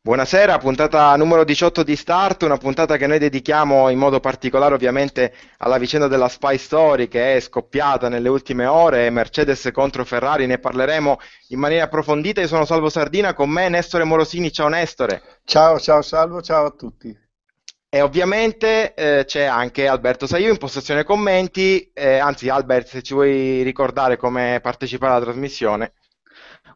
Buonasera, puntata numero 18 di Start, una puntata che noi dedichiamo in modo particolare ovviamente alla vicenda della Spy Story che è scoppiata nelle ultime ore, Mercedes contro Ferrari, ne parleremo in maniera approfondita. Io sono Salvo Sardina, con me Nestore Morosini, ciao Nestore. Ciao, ciao Salvo, ciao a tutti. E ovviamente eh, c'è anche Alberto Saiu in postazione commenti, eh, anzi Albert se ci vuoi ricordare come partecipare alla trasmissione.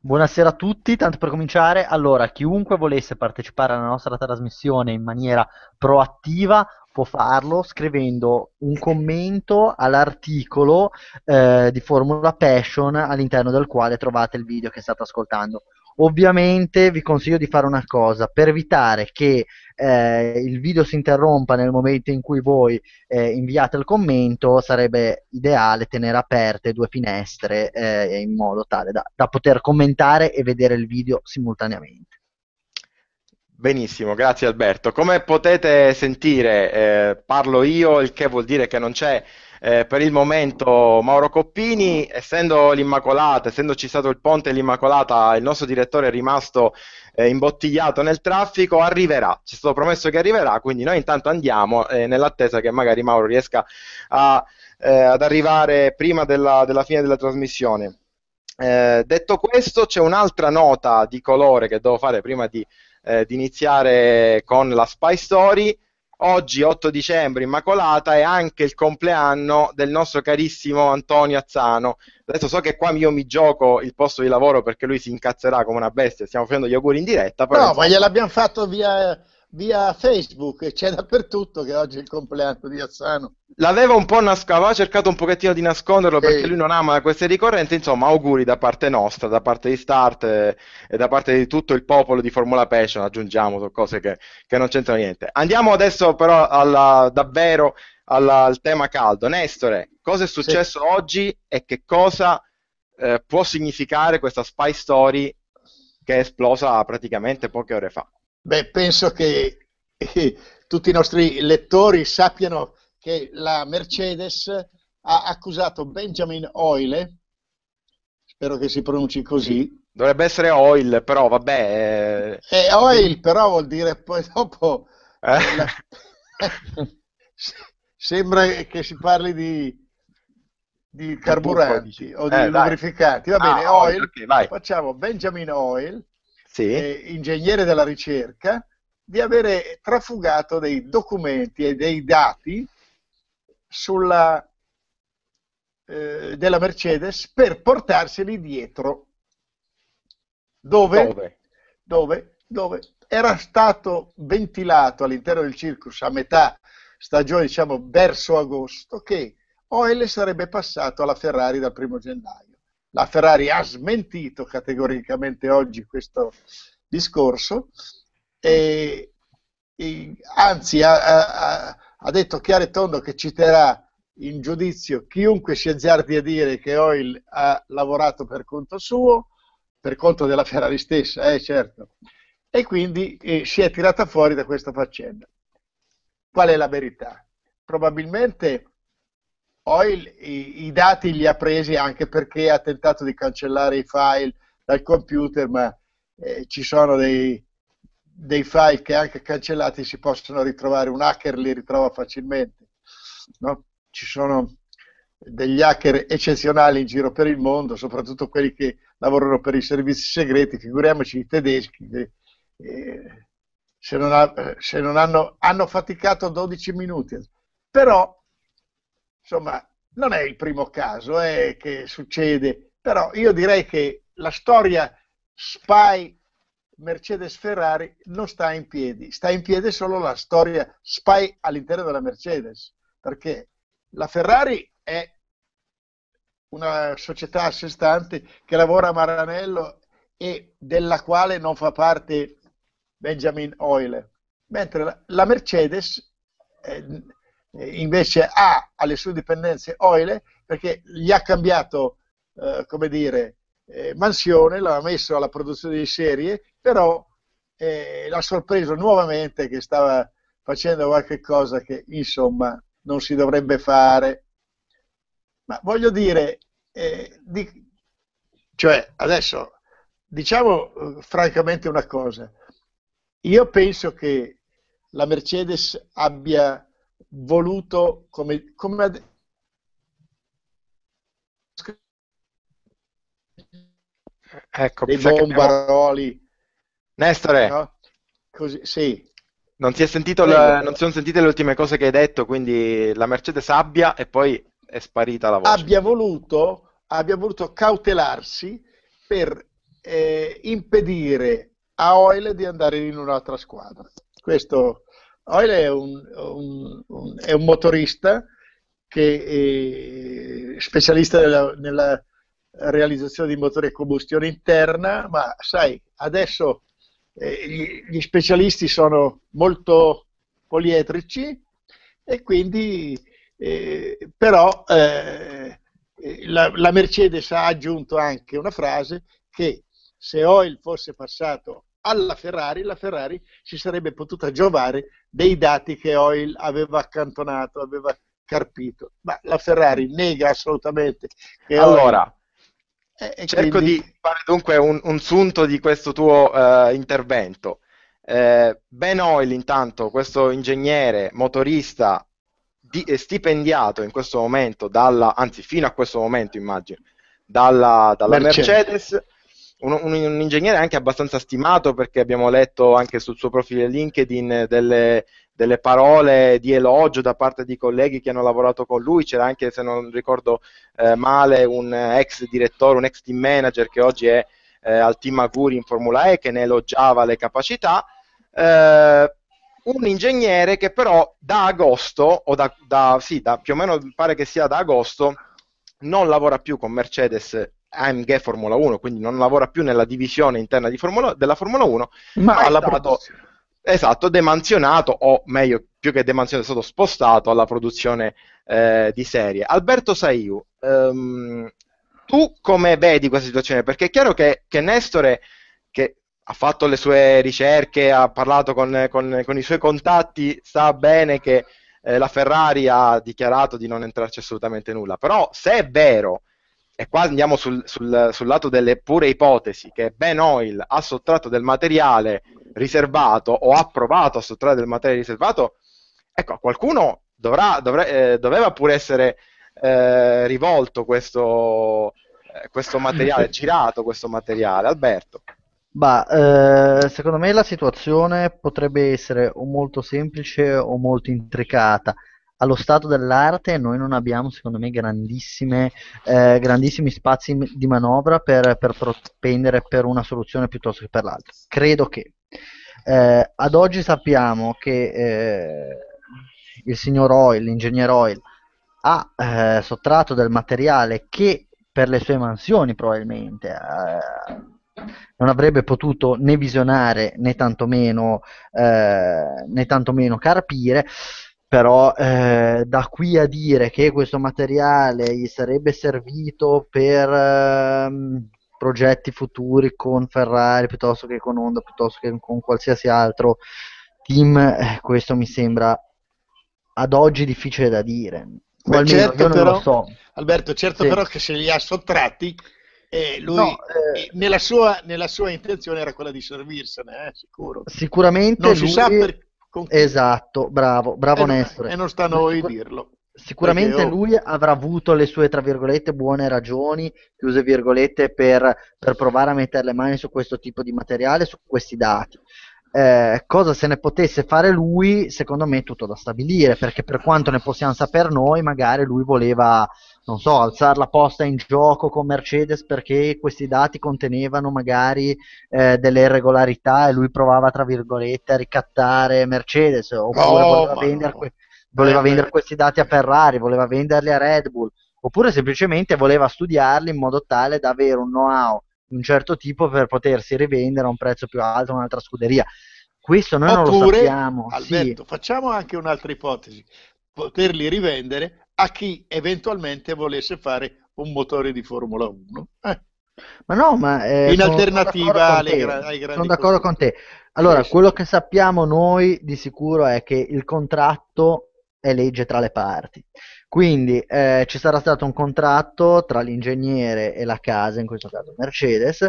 Buonasera a tutti, tanto per cominciare, allora chiunque volesse partecipare alla nostra trasmissione in maniera proattiva può farlo scrivendo un commento all'articolo eh, di Formula Passion all'interno del quale trovate il video che state ascoltando. Ovviamente vi consiglio di fare una cosa, per evitare che eh, il video si interrompa nel momento in cui voi eh, inviate il commento, sarebbe ideale tenere aperte due finestre eh, in modo tale da, da poter commentare e vedere il video simultaneamente. Benissimo, grazie Alberto. Come potete sentire, eh, parlo io, il che vuol dire che non c'è eh, per il momento Mauro Coppini, essendo l'Immacolata, essendoci stato il ponte l'Immacolata, il nostro direttore è rimasto eh, imbottigliato nel traffico, arriverà, ci è stato promesso che arriverà, quindi noi intanto andiamo eh, nell'attesa che magari Mauro riesca a, eh, ad arrivare prima della, della fine della trasmissione. Eh, detto questo, c'è un'altra nota di colore che devo fare prima di, eh, di iniziare con la Spy Story, oggi 8 dicembre, Immacolata, è anche il compleanno del nostro carissimo Antonio Azzano. Adesso so che qua io mi gioco il posto di lavoro perché lui si incazzerà come una bestia, stiamo facendo gli auguri in diretta. no, insomma... ma gliel'abbiamo fatto via via Facebook c'è dappertutto che oggi è il compleanno di Assano. L'aveva un po' nascosto, aveva cercato un pochettino di nasconderlo Ehi. perché lui non ama queste ricorrenze, insomma auguri da parte nostra, da parte di Start eh, e, da parte di tutto il popolo di Formula Passion, aggiungiamo, cose che, che, non c'entrano niente. Andiamo adesso però alla, davvero alla, al tema caldo. Nestore, cosa è successo sì. oggi e che cosa eh, può significare questa spy story che è esplosa praticamente poche ore fa? Beh, penso che eh, tutti i nostri lettori sappiano che la Mercedes ha accusato Benjamin Oile, spero che si pronunci così. Sì, dovrebbe essere Oil, però vabbè. Eh, oil, però vuol dire poi dopo. Eh? La... Sembra che si parli di, di carburanti o di eh, lubrificanti. Va ah, bene, Oil. Okay, facciamo Benjamin Oil sì. eh, ingegnere della ricerca, di avere trafugato dei documenti e dei dati sulla, eh, della Mercedes per portarseli dietro dove, dove? dove, dove era stato ventilato all'interno del circus a metà stagione, diciamo verso agosto, che OL sarebbe passato alla Ferrari dal primo gennaio la Ferrari ha smentito categoricamente oggi questo discorso, e, e anzi ha, ha, ha detto chiaro e tondo che citerà in giudizio chiunque si azzardi a dire che Oil ha lavorato per conto suo, per conto della Ferrari stessa, eh, certo, e quindi eh, si è tirata fuori da questa faccenda. Qual è la verità? Probabilmente poi i, i, dati li ha presi anche perché ha tentato di cancellare i file dal computer, ma eh, ci sono dei, dei, file che anche cancellati si possono ritrovare, un hacker li ritrova facilmente. No? Ci sono degli hacker eccezionali in giro per il mondo, soprattutto quelli che lavorano per i servizi segreti, figuriamoci i tedeschi che eh, se non, ha, eh, se non hanno, hanno faticato 12 minuti. Però Insomma, non è il primo caso eh, che succede, però io direi che la storia Spy Mercedes Ferrari non sta in piedi, sta in piedi solo la storia Spy all'interno della Mercedes, perché la Ferrari è una società a sé stante che lavora a Maranello e della quale non fa parte Benjamin Oile, mentre la Mercedes eh, invece ha alle sue dipendenze Oile perché gli ha cambiato, eh, come dire, eh, mansione, l'ha messo alla produzione di serie, però eh, l'ha sorpreso nuovamente che stava facendo qualche cosa che insomma non si dovrebbe fare. Ma voglio dire, eh, di, cioè adesso diciamo eh, francamente una cosa, io penso che la Mercedes abbia voluto come, come ad... ecco, dei bombaroli abbiamo... Nestore no? Così, sì non, si è la, non si sono sentite le ultime cose che hai detto quindi la Mercedes abbia e poi è sparita la voce abbia voluto, abbia voluto cautelarsi per eh, impedire a Oil di andare in un'altra squadra questo Hoyle è un, un, un, è un motorista che è specialista della, nella realizzazione di motori a combustione interna, ma sai, adesso eh, gli, gli specialisti sono molto polietrici e quindi eh, però eh, la, la, Mercedes ha aggiunto anche una frase che se Oil fosse passato alla Ferrari, la Ferrari si sarebbe potuta giovare dei dati che Oil aveva accantonato, aveva carpito. Ma la Ferrari nega assolutamente che allora, Oil... Eh, e cerco quindi... di fare dunque un, un, sunto di questo tuo uh, intervento. Uh, ben Oil, intanto, questo ingegnere motorista di, stipendiato in questo momento, dalla, anzi fino a questo momento immagino, dalla, dalla Mercedes. Mercedes un, un, un, ingegnere anche abbastanza stimato perché abbiamo letto anche sul suo profilo LinkedIn delle, delle, parole di elogio da parte di colleghi che hanno lavorato con lui, c'era anche, se non ricordo eh, male, un ex direttore, un ex team manager che oggi è eh, al team Aguri in Formula E che ne elogiava le capacità. Eh, un ingegnere che però da agosto, o da, da, sì, da più o meno pare che sia da agosto, non lavora più con Mercedes AMG Formula 1, quindi non lavora più nella divisione interna di Formula, della Formula 1, ma, ma alla produzione. Esatto, demansionato, o meglio, più che demansionato, è stato spostato alla produzione eh, di serie. Alberto Saiu, ehm, tu come vedi questa situazione? Perché è chiaro che, che Nestore, che ha fatto le sue ricerche, ha parlato con, con, con i suoi contatti, sa bene che eh, la Ferrari ha dichiarato di non entrarci assolutamente nulla, però se è vero e qua andiamo sul, sul, sul, lato delle pure ipotesi che Ben Oil ha sottratto del materiale riservato o ha provato a sottrarre del materiale riservato, ecco, a qualcuno dovrà, dovrà, eh, doveva pure essere eh, rivolto questo, eh, questo materiale, girato questo materiale. Alberto. Bah, eh, secondo me la situazione potrebbe essere o molto semplice o molto intricata allo stato dell'arte noi non abbiamo, secondo me, grandissime, eh, grandissimi spazi di manovra per, per propendere per una soluzione piuttosto che per l'altra. Credo che eh, ad oggi sappiamo che eh, il signor Oil, l'ingegner Oil, ha eh, sottratto del materiale che per le sue mansioni probabilmente eh, non avrebbe potuto né visionare né tantomeno, eh, né tantomeno carpire però eh, da qui a dire che questo materiale gli sarebbe servito per ehm, progetti futuri con Ferrari piuttosto che con Honda piuttosto che con qualsiasi altro team eh, questo mi sembra ad oggi difficile da dire Beh, almeno, certo però, so. Alberto certo sì. però che se li ha sottratti eh, lui no, eh, eh nella, sua, nella, sua, intenzione era quella di servirsene eh, sicuro sicuramente non si sa perché con... Esatto, bravo, bravo eh, Nestore. E non sta a noi Sicur- dirlo. Sicuramente Perché, oh. lui avrà avuto le sue, tra virgolette, buone ragioni, chiuse virgolette, per, per provare a mettere le mani su questo tipo di materiale, su questi dati. Eh, cosa se ne potesse fare lui, secondo me è tutto da stabilire, perché per quanto ne possiamo sapere noi, magari lui voleva non so, alzare la posta in gioco con Mercedes perché questi dati contenevano magari eh, delle irregolarità e lui provava, tra virgolette, a ricattare Mercedes, oppure oh, voleva, vendere, que- voleva eh, vendere eh. questi dati a Ferrari, voleva venderli a Red Bull, oppure semplicemente voleva studiarli in modo tale da avere un know-how di un certo tipo per potersi rivendere a un prezzo più alto un'altra scuderia. Questo noi Oppure, non lo sappiamo. Alberto, sì. facciamo anche un'altra ipotesi. Poterli rivendere a chi eventualmente volesse fare un motore di Formula 1. Eh. Ma no, ma eh, in alternativa alle, gra- ai grandi. Sono d'accordo con te. Allora, sì, quello che sappiamo noi di sicuro è che il contratto è legge tra le parti. Quindi eh, ci sarà stato un contratto tra l'ingegnere e la casa, in questo caso Mercedes,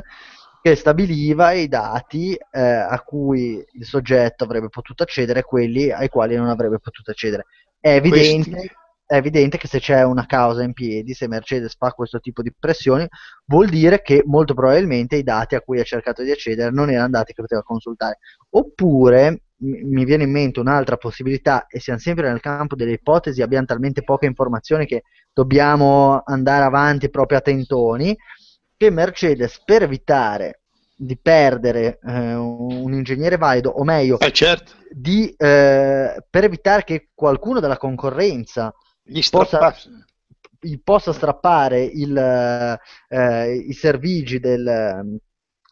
che stabiliva i dati eh, a cui il soggetto avrebbe potuto accedere e quelli ai quali non avrebbe potuto accedere. È evidente Questi è evidente che se c'è una causa in piedi, se Mercedes fa questo tipo di pressioni, vuol dire che molto probabilmente i dati a cui ha cercato di accedere non erano dati che poteva consultare. Oppure mi viene in mente un'altra possibilità e siamo sempre nel campo delle ipotesi, abbiamo talmente poche informazioni che dobbiamo andare avanti proprio a tentoni, che Mercedes per evitare di perdere eh, un ingegnere valido, o meglio, eh certo. di, eh, per evitare che qualcuno della concorrenza gli strappa... possa, strappare il, eh, eh, i servigi del,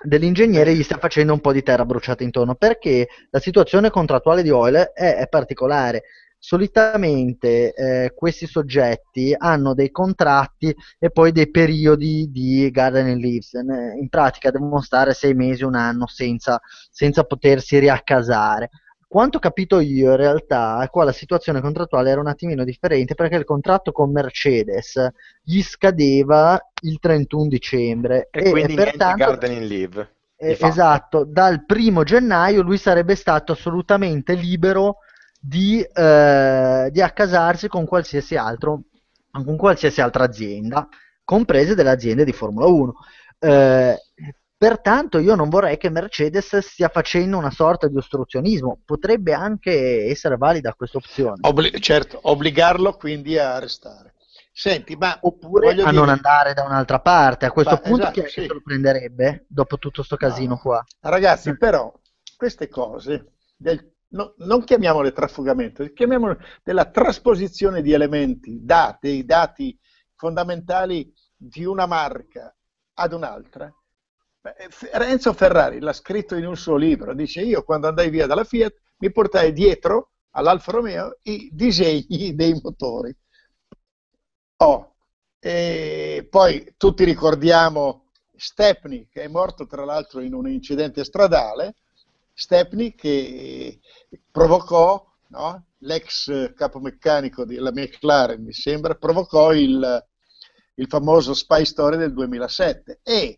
dell'ingegnere gli sta facendo un po' di terra bruciata intorno perché la situazione contrattuale di Oil è, è particolare solitamente eh, questi soggetti hanno dei contratti e poi dei periodi di garden and leaves in pratica devono stare sei mesi, un anno senza, senza potersi riaccasare quanto ho capito io, in realtà, qua la situazione contrattuale era un attimino differente perché il contratto con Mercedes gli scadeva il 31 dicembre. E, e quindi pertanto, Garden in Leave. Eh, esatto, dal primo gennaio lui sarebbe stato assolutamente libero di, eh, di accasarsi con qualsiasi, altro, con qualsiasi altra azienda, comprese delle aziende di Formula 1. Eh, Pertanto io non vorrei che Mercedes stia facendo una sorta di ostruzionismo, potrebbe anche essere valida questa opzione. Obli- certo, obbligarlo quindi a restare. Senti, ma Oppure a dire... non andare da un'altra parte, a questo ma, punto esatto, chi è sì. che se lo prenderebbe dopo tutto sto casino no. qua? Ragazzi, eh. però queste cose del No, non chiamiamole trafugamento, chiamiamole della trasposizione di elementi, dati, dati fondamentali di una marca ad un'altra, Renzo Ferrari l'ha scritto in un suo libro, dice io quando andai via dalla Fiat mi portai dietro all'Alfa Romeo i disegni dei motori. Oh, e poi tutti ricordiamo Stepney che è morto tra l'altro in un incidente stradale, Stepney che provocò no, l'ex capomeccanico della McLaren mi sembra, provocò il, il famoso spy story del 2007 e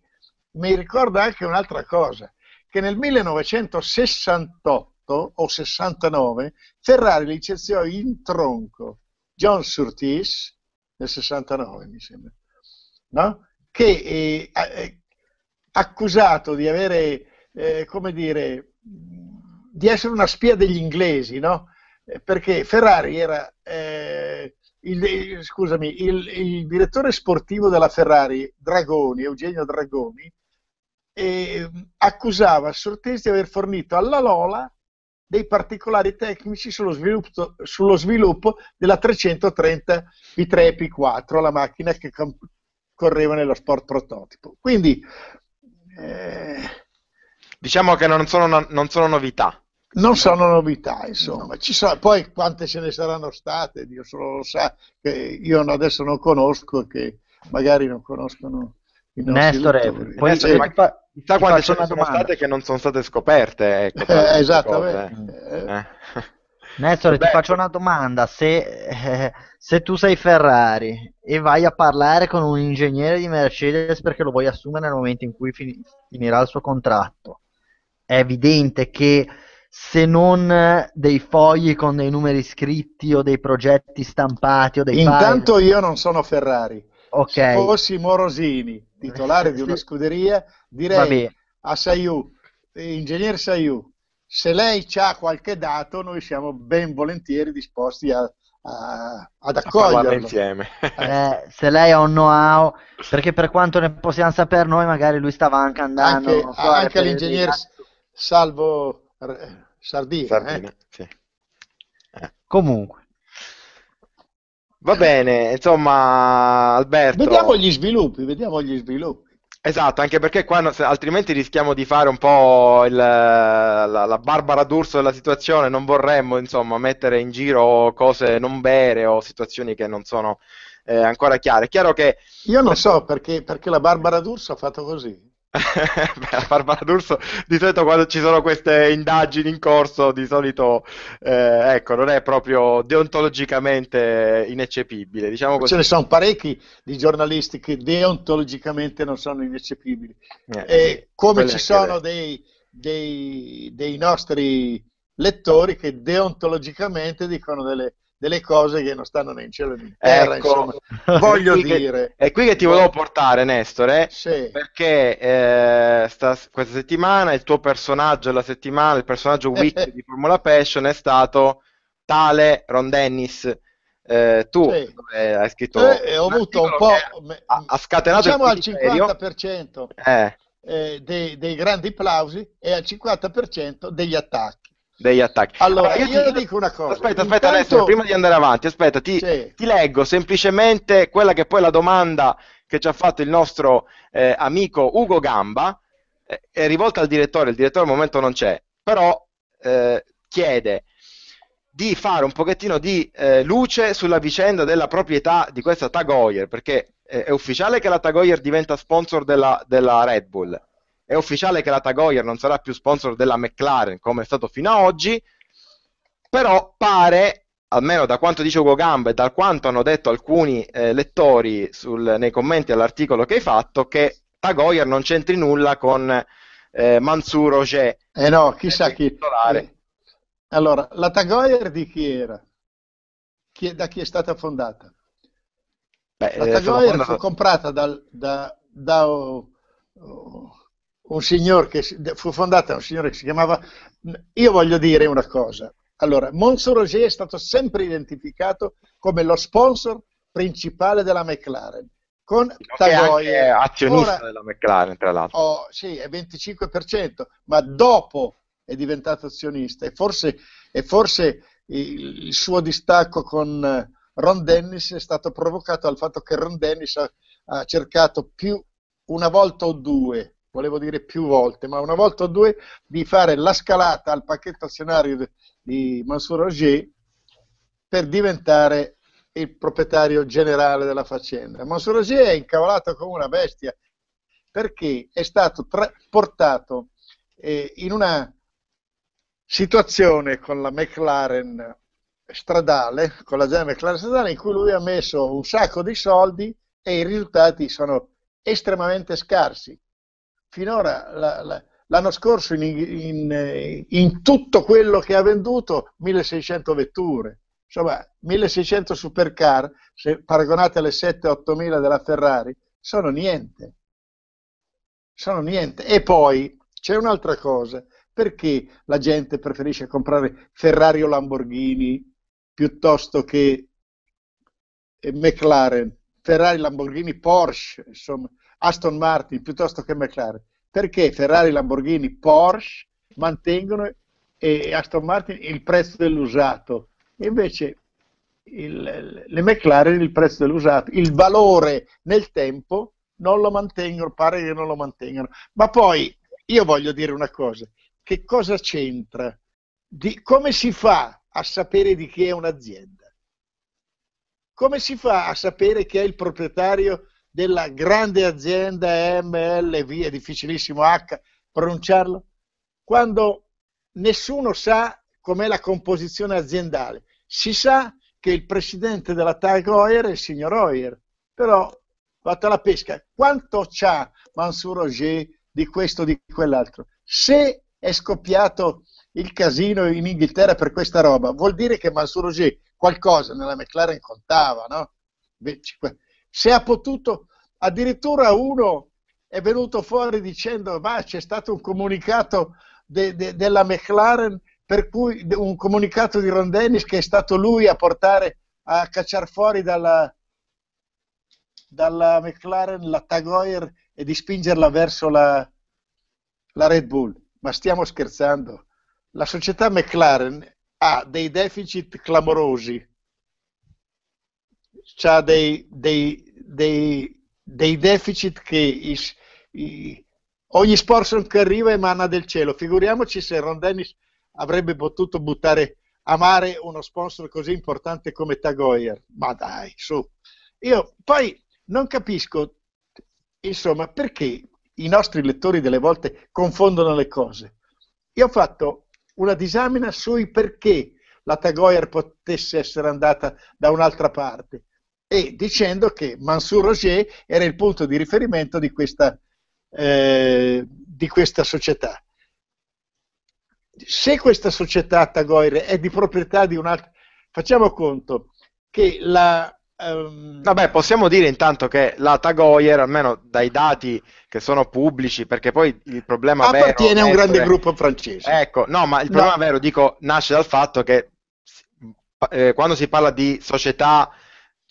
mi ricorda anche un'altra cosa, che nel 1968 o 69 Ferrari licenziò in tronco John Surtees nel 69 mi sembra, no? che è, eh, eh, accusato di avere, eh, come dire, di essere una spia degli inglesi, no? Eh, perché Ferrari era, eh, il, scusami, il, il, direttore sportivo della Ferrari, Dragoni, Eugenio Dragoni, eh, accusava Sortesi di aver fornito alla Lola dei particolari tecnici sullo sviluppo, sullo sviluppo della 330 P3 e P4, la macchina che correva nello sport prototipo. Quindi eh, diciamo che non sono, no, non sono, novità. Non sono novità, insomma. Sono, poi quante ce ne saranno state, Dio solo lo sa, che io adesso non conosco che magari non conoscono i nostri Nestore, poi, eh, ma... Chissà quante ce ne sono state che non sono state scoperte. Ecco, eh, esattamente. Eh. eh. ti faccio una domanda. Se, eh, se, tu sei Ferrari e vai a parlare con un ingegnere di Mercedes perché lo vuoi assumere nel momento in cui finirà il suo contratto, è evidente che se non dei fogli con dei numeri scritti o dei progetti stampati o dei Intanto file... io non sono Ferrari. Okay. Se fossi Morosini, titolare di una scuderia, direi a Sayu, ingegner Sayu, se lei ha qualche dato, noi siamo ben volentieri disposti a, a, ad accoglierlo. insieme. Eh. eh, se lei ha un know-how, perché per quanto ne possiamo sapere noi, magari lui stava anche andando... Anche, so, anche l'ingegner Salvo Sardina. Eh, Sardina eh? sì. eh. Comunque, Va bene, insomma, Alberto. Vediamo gli sviluppi, vediamo gli sviluppi. Esatto, anche perché qua altrimenti rischiamo di fare un po' il, la, la, Barbara d'Urso della situazione, non vorremmo insomma mettere in giro cose non vere o situazioni che non sono eh, ancora chiare. È chiaro che... Io non so perché, perché la Barbara d'Urso ha fatto così. Barbara D'Urso di solito quando ci sono queste indagini in corso di solito eh, ecco non è proprio deontologicamente ineccepibile diciamo così. ce ne sono parecchi di giornalisti che deontologicamente non sono ineccepibili eh, e eh, come ci sono dei, dei, dei nostri lettori che deontologicamente dicono delle delle cose che non stanno né in cielo né in terra, ecco, insomma, voglio è dire. Che, è qui che ti volevo portare, Nestore, eh? sì. perché eh, sta, questa settimana il tuo personaggio della settimana, il personaggio wiki di Formula Passion è stato tale Ron Dennis. Eh, tu sì. eh, hai scritto eh, eh, ho avuto un po' ha, ha scatenato diciamo al 50% eh. Eh, dei, dei, grandi applausi e al 50% degli attacchi degli attacchi. Allora, allora io, ti... dico una cosa. Aspetta, aspetta, Intanto... Alessio, prima di andare avanti, aspetta, ti, ti, leggo semplicemente quella che poi la domanda che ci ha fatto il nostro eh, amico Ugo Gamba, eh, è rivolta al direttore, il direttore al momento non c'è, però eh, chiede di fare un pochettino di eh, luce sulla vicenda della proprietà di questa Tagoyer, perché eh, è ufficiale che la Tagoyer diventa sponsor della, della Red Bull è ufficiale che la Tag non sarà più sponsor della McLaren come è stato fino ad oggi, però pare, almeno da quanto dice Ugo Gamba e da quanto hanno detto alcuni eh, lettori sul, nei commenti all'articolo che hai fatto, che Tag non c'entri nulla con eh, Mansur Roger. Eh no, chissà chi. Titolare. Eh, allora, la Tag di chi era? Chi da chi è stata fondata? Beh, la eh, Tag fondata... fu comprata dal, da, da, da oh, oh, un signor che fu fondata da un signore che si chiamava... Io voglio dire una cosa. Allora, Monzo Roger è stato sempre identificato come lo sponsor principale della McLaren con Tavoy. È azionista Ora, della McLaren, tra l'altro. Oh, sì, è 25%, ma dopo è diventato azionista e forse, e forse il, il, suo distacco con eh, Ron Dennis è stato provocato dal fatto che Ron Dennis ha, ha cercato più una volta o due volevo dire più volte, ma una volta o due, di fare la scalata al pacchetto azionario di Mansour Roger per diventare il proprietario generale della faccenda. Mansour Roger è incavolato come una bestia perché è stato portato eh, in una situazione con la McLaren stradale, con la Gianna McLaren stradale, in cui lui ha messo un sacco di soldi e i risultati sono estremamente scarsi finora la, la, l'anno scorso in, in, in, tutto quello che ha venduto 1600 vetture. Insomma, 1600 supercar, se paragonate alle 7 8000 della Ferrari, sono niente. Sono niente. E poi c'è un'altra cosa. Perché la gente preferisce comprare Ferrari o Lamborghini piuttosto che eh, McLaren? Ferrari, Lamborghini, Porsche, insomma, Aston Martin piuttosto che McLaren, perché Ferrari, Lamborghini, Porsche mantengono e Aston Martin il prezzo dell'usato. invece il, le McLaren il prezzo dell'usato, il valore nel tempo non lo mantengono, pare che non lo mantengano. Ma poi io voglio dire una cosa, che cosa c'entra? Di, come si fa a sapere di chi è un'azienda? Come si fa a sapere chi è il proprietario della grande azienda MLV, è difficilissimo H pronunciarlo, quando nessuno sa com'è la composizione aziendale. Si sa che il presidente della TAG Oyer è il signor Oyer, però fatta la pesca, quanto c'ha Mansur Roger di questo o di quell'altro? Se è scoppiato il casino in Inghilterra per questa roba, vuol dire che Mansur Roger qualcosa nella McLaren contava, no? se ha potuto, addirittura uno è venuto fuori dicendo ma c'è stato un comunicato de, de, della McLaren per cui un comunicato di Ron Dennis che è stato lui a portare a cacciare fuori dalla, dalla McLaren la Tagoyer e di spingerla verso la, la Red Bull ma stiamo scherzando la società McLaren ha dei deficit clamorosi ha dei, dei, dei, dei, deficit che i, i, ogni sponsor che arriva emana del cielo. Figuriamoci se Ron Dennis avrebbe potuto buttare a mare uno sponsor così importante come Tagoyer. Ma dai, su. Io poi non capisco, insomma, perché i nostri lettori delle volte confondono le cose. Io ho fatto una disamina sui perché la Tagoyer potesse essere andata da un'altra parte e dicendo che Mansour Roger era il punto di riferimento di questa, eh, di questa società. Se questa società Tagoire è di proprietà di un'altra... Facciamo conto che la... Um... Vabbè, possiamo dire intanto che la Tagoire, almeno dai dati che sono pubblici, perché poi il problema appartiene vero... Appartiene a un grande essere... gruppo francese. Ecco, no, ma il problema no. vero, dico, nasce dal fatto che eh, quando si parla di società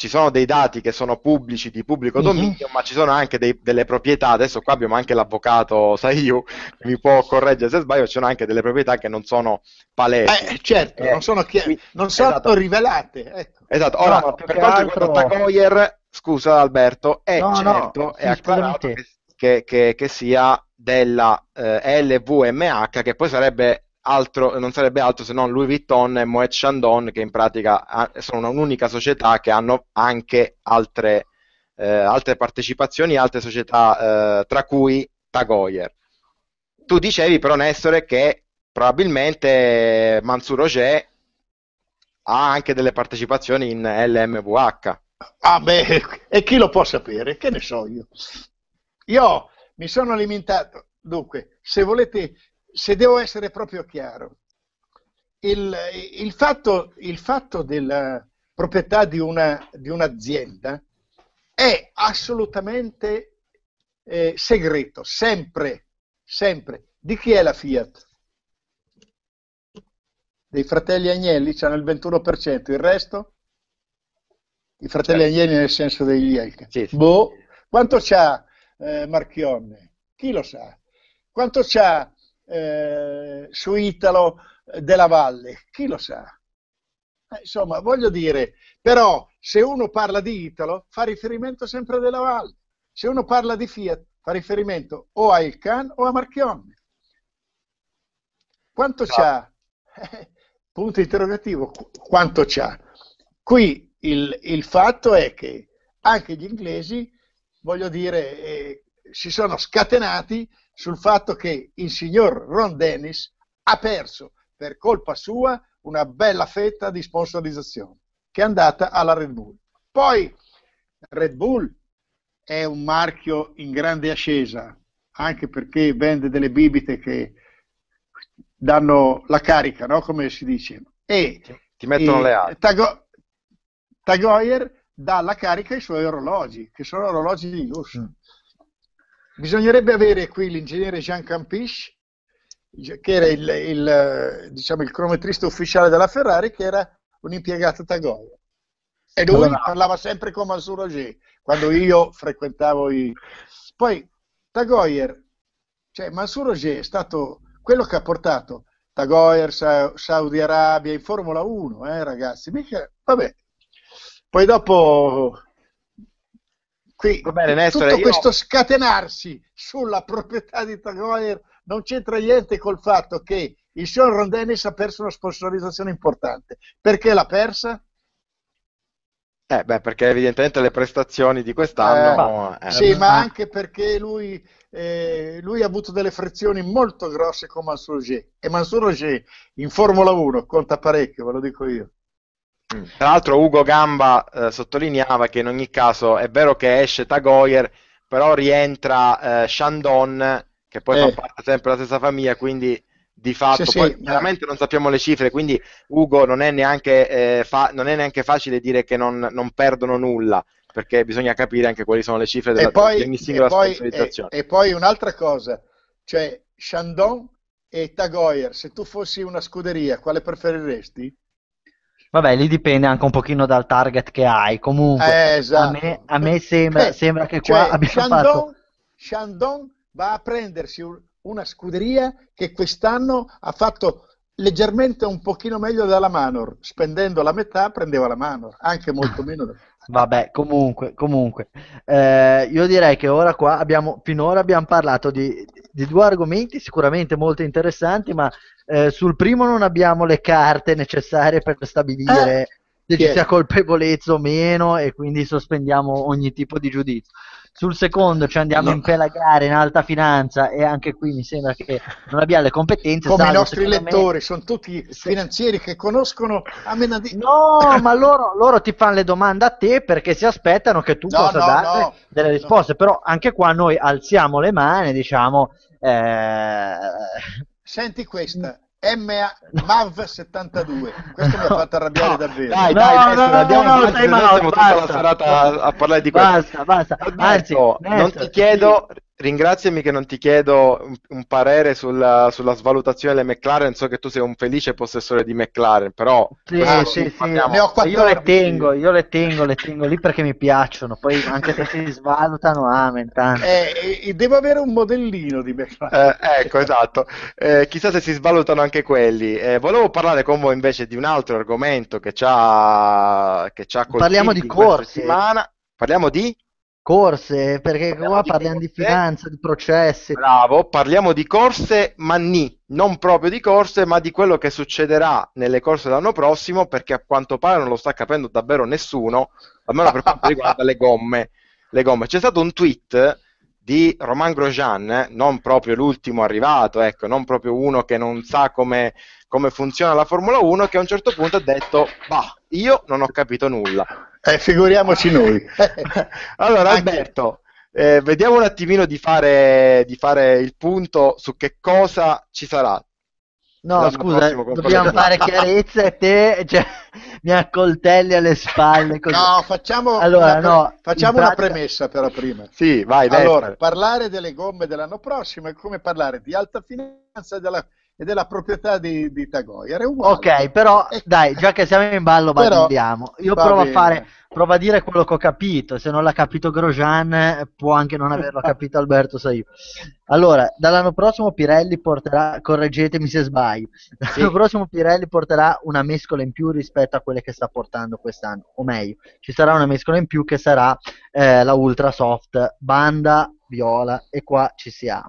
ci sono dei dati che sono pubblici di pubblico mhm. dominio, uh-huh. ma ci sono anche dei, delle proprietà. Adesso qua abbiamo anche l'avvocato Saiu, che mi può correggere se sbaglio, ci sono anche delle proprietà che non sono palesi. Eh, certo, eh, non sono, chi- non sono esatto. rivelate. Ecco. Esatto, ora no, per quanto altro... riguarda Tagoyer, scusa Alberto, è no, certo, no, è acclarato che, che, che, che sia della eh, LVMH, che poi sarebbe altro, non sarebbe altro se non Louis Vuitton e Moet Chandon, che in pratica sono un'unica società che hanno anche altre, eh, altre partecipazioni, altre società, eh, tra cui Tagoyer. Tu dicevi però, Nessore, che probabilmente Mansur Oje ha anche delle partecipazioni in LMVH. Ah beh, e chi lo può sapere? Che ne so io? Io mi sono limitato, dunque, se volete se devo essere proprio chiaro, il, il, fatto, il fatto, della eh, proprietà di, una, di un'azienda è assolutamente eh, segreto, sempre, sempre. Di chi è la Fiat? Dei fratelli Agnelli hanno il 21%, il resto? I fratelli certo. Agnelli nel senso degli Elka. Sì, sì. Boh, quanto c'ha eh, Marchionne? Chi lo sa? Quanto c'ha eh, su Italo eh, della Valle, chi lo sa? Eh, insomma, voglio dire, però se uno parla di Italo fa riferimento sempre a della Valle, se uno parla di Fiat fa riferimento o a Il Can o a Marchionne. Quanto no. c'ha? Eh, punto interrogativo, quanto c'ha? Qui il, il, fatto è che anche gli inglesi, voglio dire, eh, si sono scatenati sul fatto che il signor Ron Dennis ha perso per colpa sua una bella fetta di sponsorizzazione che è andata alla Red Bull. Poi Red Bull è un marchio in grande ascesa, anche perché vende delle bibite che danno la carica, no? come si dice. E, Ti mettono e eh, le ali. Tago- Tagoyer dà la carica ai suoi orologi, che sono orologi di lusso. Mm. Bisognerebbe avere qui l'ingegnere Jean Campiche, che era il, il, diciamo, il cronometrista ufficiale della Ferrari, che era un impiegato Tagoia. E lui allora. parlava sempre con Mansur Roger quando io frequentavo i. Poi Tagoyer, cioè Mansur Roger è stato quello che ha portato Tagoyer, Sa- Saudi Arabia in Formula 1, eh, ragazzi. Mica... Vabbè. Poi dopo Qui, bene, Nessere, tutto io... questo scatenarsi sulla proprietà di Tagoyer non c'entra niente col fatto che il signor Ron Dennis ha perso una sponsorizzazione importante. Perché l'ha persa? Eh beh, perché evidentemente le prestazioni di quest'anno... Eh, eh, sì, eh. ma eh. anche perché lui, eh, lui, ha avuto delle frizioni molto grosse con Mansour Roger. E Mansour Roger in Formula 1 conta parecchio, ve lo dico io. Mm. Tra l'altro Ugo Gamba eh, sottolineava che in ogni caso è vero che esce Tagoyer, però rientra eh, Shandon, che poi eh. fa parte sempre della stessa famiglia, quindi di fatto sì, poi sì, veramente ma... non sappiamo le cifre, quindi Ugo non è neanche, eh, fa- non è neanche facile dire che non, non, perdono nulla, perché bisogna capire anche quali sono le cifre della, poi, di ogni singola e poi, sponsorizzazione. E, e poi un'altra cosa, cioè Shandon e Tagoyer, se tu fossi una scuderia, quale preferiresti? Vabbè, lì dipende anche un pochino dal target che hai. Comunque, eh, esatto. a, me, a me sembra, eh, sembra, che cioè, qua cioè, abbiamo Shandong, fatto... Shandong va a prendersi una scuderia che quest'anno ha fatto leggermente un pochino meglio della Manor. Spendendo la metà prendeva la Manor, anche molto meno. Da... Vabbè, comunque, comunque. Eh, io direi che ora qua abbiamo, finora abbiamo parlato di, di due argomenti sicuramente molto interessanti, ma eh, sul primo non abbiamo le carte necessarie per stabilire ah, se ci sia colpevolezza o meno e quindi sospendiamo ogni tipo di giudizio. Sul secondo ci andiamo no. in pelagare in alta finanza e anche qui mi sembra che non abbiamo le competenze. Come salvo, i nostri lettori, me... sono tutti finanzieri che conoscono a meno di... No, ma loro, loro, ti fanno le domande a te perché si aspettano che tu no, possa no, dare delle risposte, però anche qua noi alziamo le mani diciamo... Eh... Senti questa, MAV72 questo mi ha fatto arrabbiare no, davvero dai dai no, andiamo no, avanti no, no, no, tutta la serata a, a parlare di questo basta basta Alberto, Anzi, non ti chiedo sì. Ringraziami che non ti chiedo un, parere sulla, sulla, svalutazione delle McLaren. So che tu sei un felice possessore di McLaren, però sì, sì, sì. io le tengo, io le tengo, le tengo lì perché mi piacciono. Poi anche se si svalutano, amen. Tanto. Eh, devo avere un modellino di McLaren. Eh, ecco, esatto. Eh, chissà se si svalutano anche quelli. Eh, volevo parlare con voi invece di un altro argomento che ci ha, che ci ha colpito. Parliamo di corse. Parliamo di Corse, perché parliamo qua parliamo di, di finanza, di processi. Bravo, parliamo di corse, ma ni, non proprio di corse, ma di quello che succederà nelle corse dell'anno prossimo, perché a quanto pare non lo sta capendo davvero nessuno, almeno per quanto riguarda le gomme. le gomme. C'è stato un tweet di Romain Grosjean, non proprio l'ultimo arrivato, ecco, non proprio uno che non sa come, come funziona la Formula 1, che a un certo punto ha detto, bah, io non ho capito nulla eh, figuriamoci noi. allora, Alberto, eh, vediamo un attimino di fare, di fare, il punto su che cosa ci sarà. No, scusa, dobbiamo fare chiarezza e te cioè, mi accoltelli alle spalle. Così. No, facciamo, allora, una, no, facciamo una premessa però prima. Sì, vai, Allora, dai. parlare delle gomme dell'anno prossimo è come parlare di alta finanza e della ed è la proprietà di, di Tagoia. Ok, però dai, già che siamo in ballo, balliamo. Io provo a, fare, provo a, dire quello che ho capito. Se non l'ha capito Grosjean, può anche non averlo capito Alberto Saib. Allora, dall'anno prossimo Pirelli porterà, correggetemi se sbaglio, dall'anno sì. prossimo Pirelli porterà una mescola in più rispetto a quelle che sta portando quest'anno, o meglio, ci sarà una mescola in più che sarà eh, la Ultra Soft, banda, viola e qua ci siamo.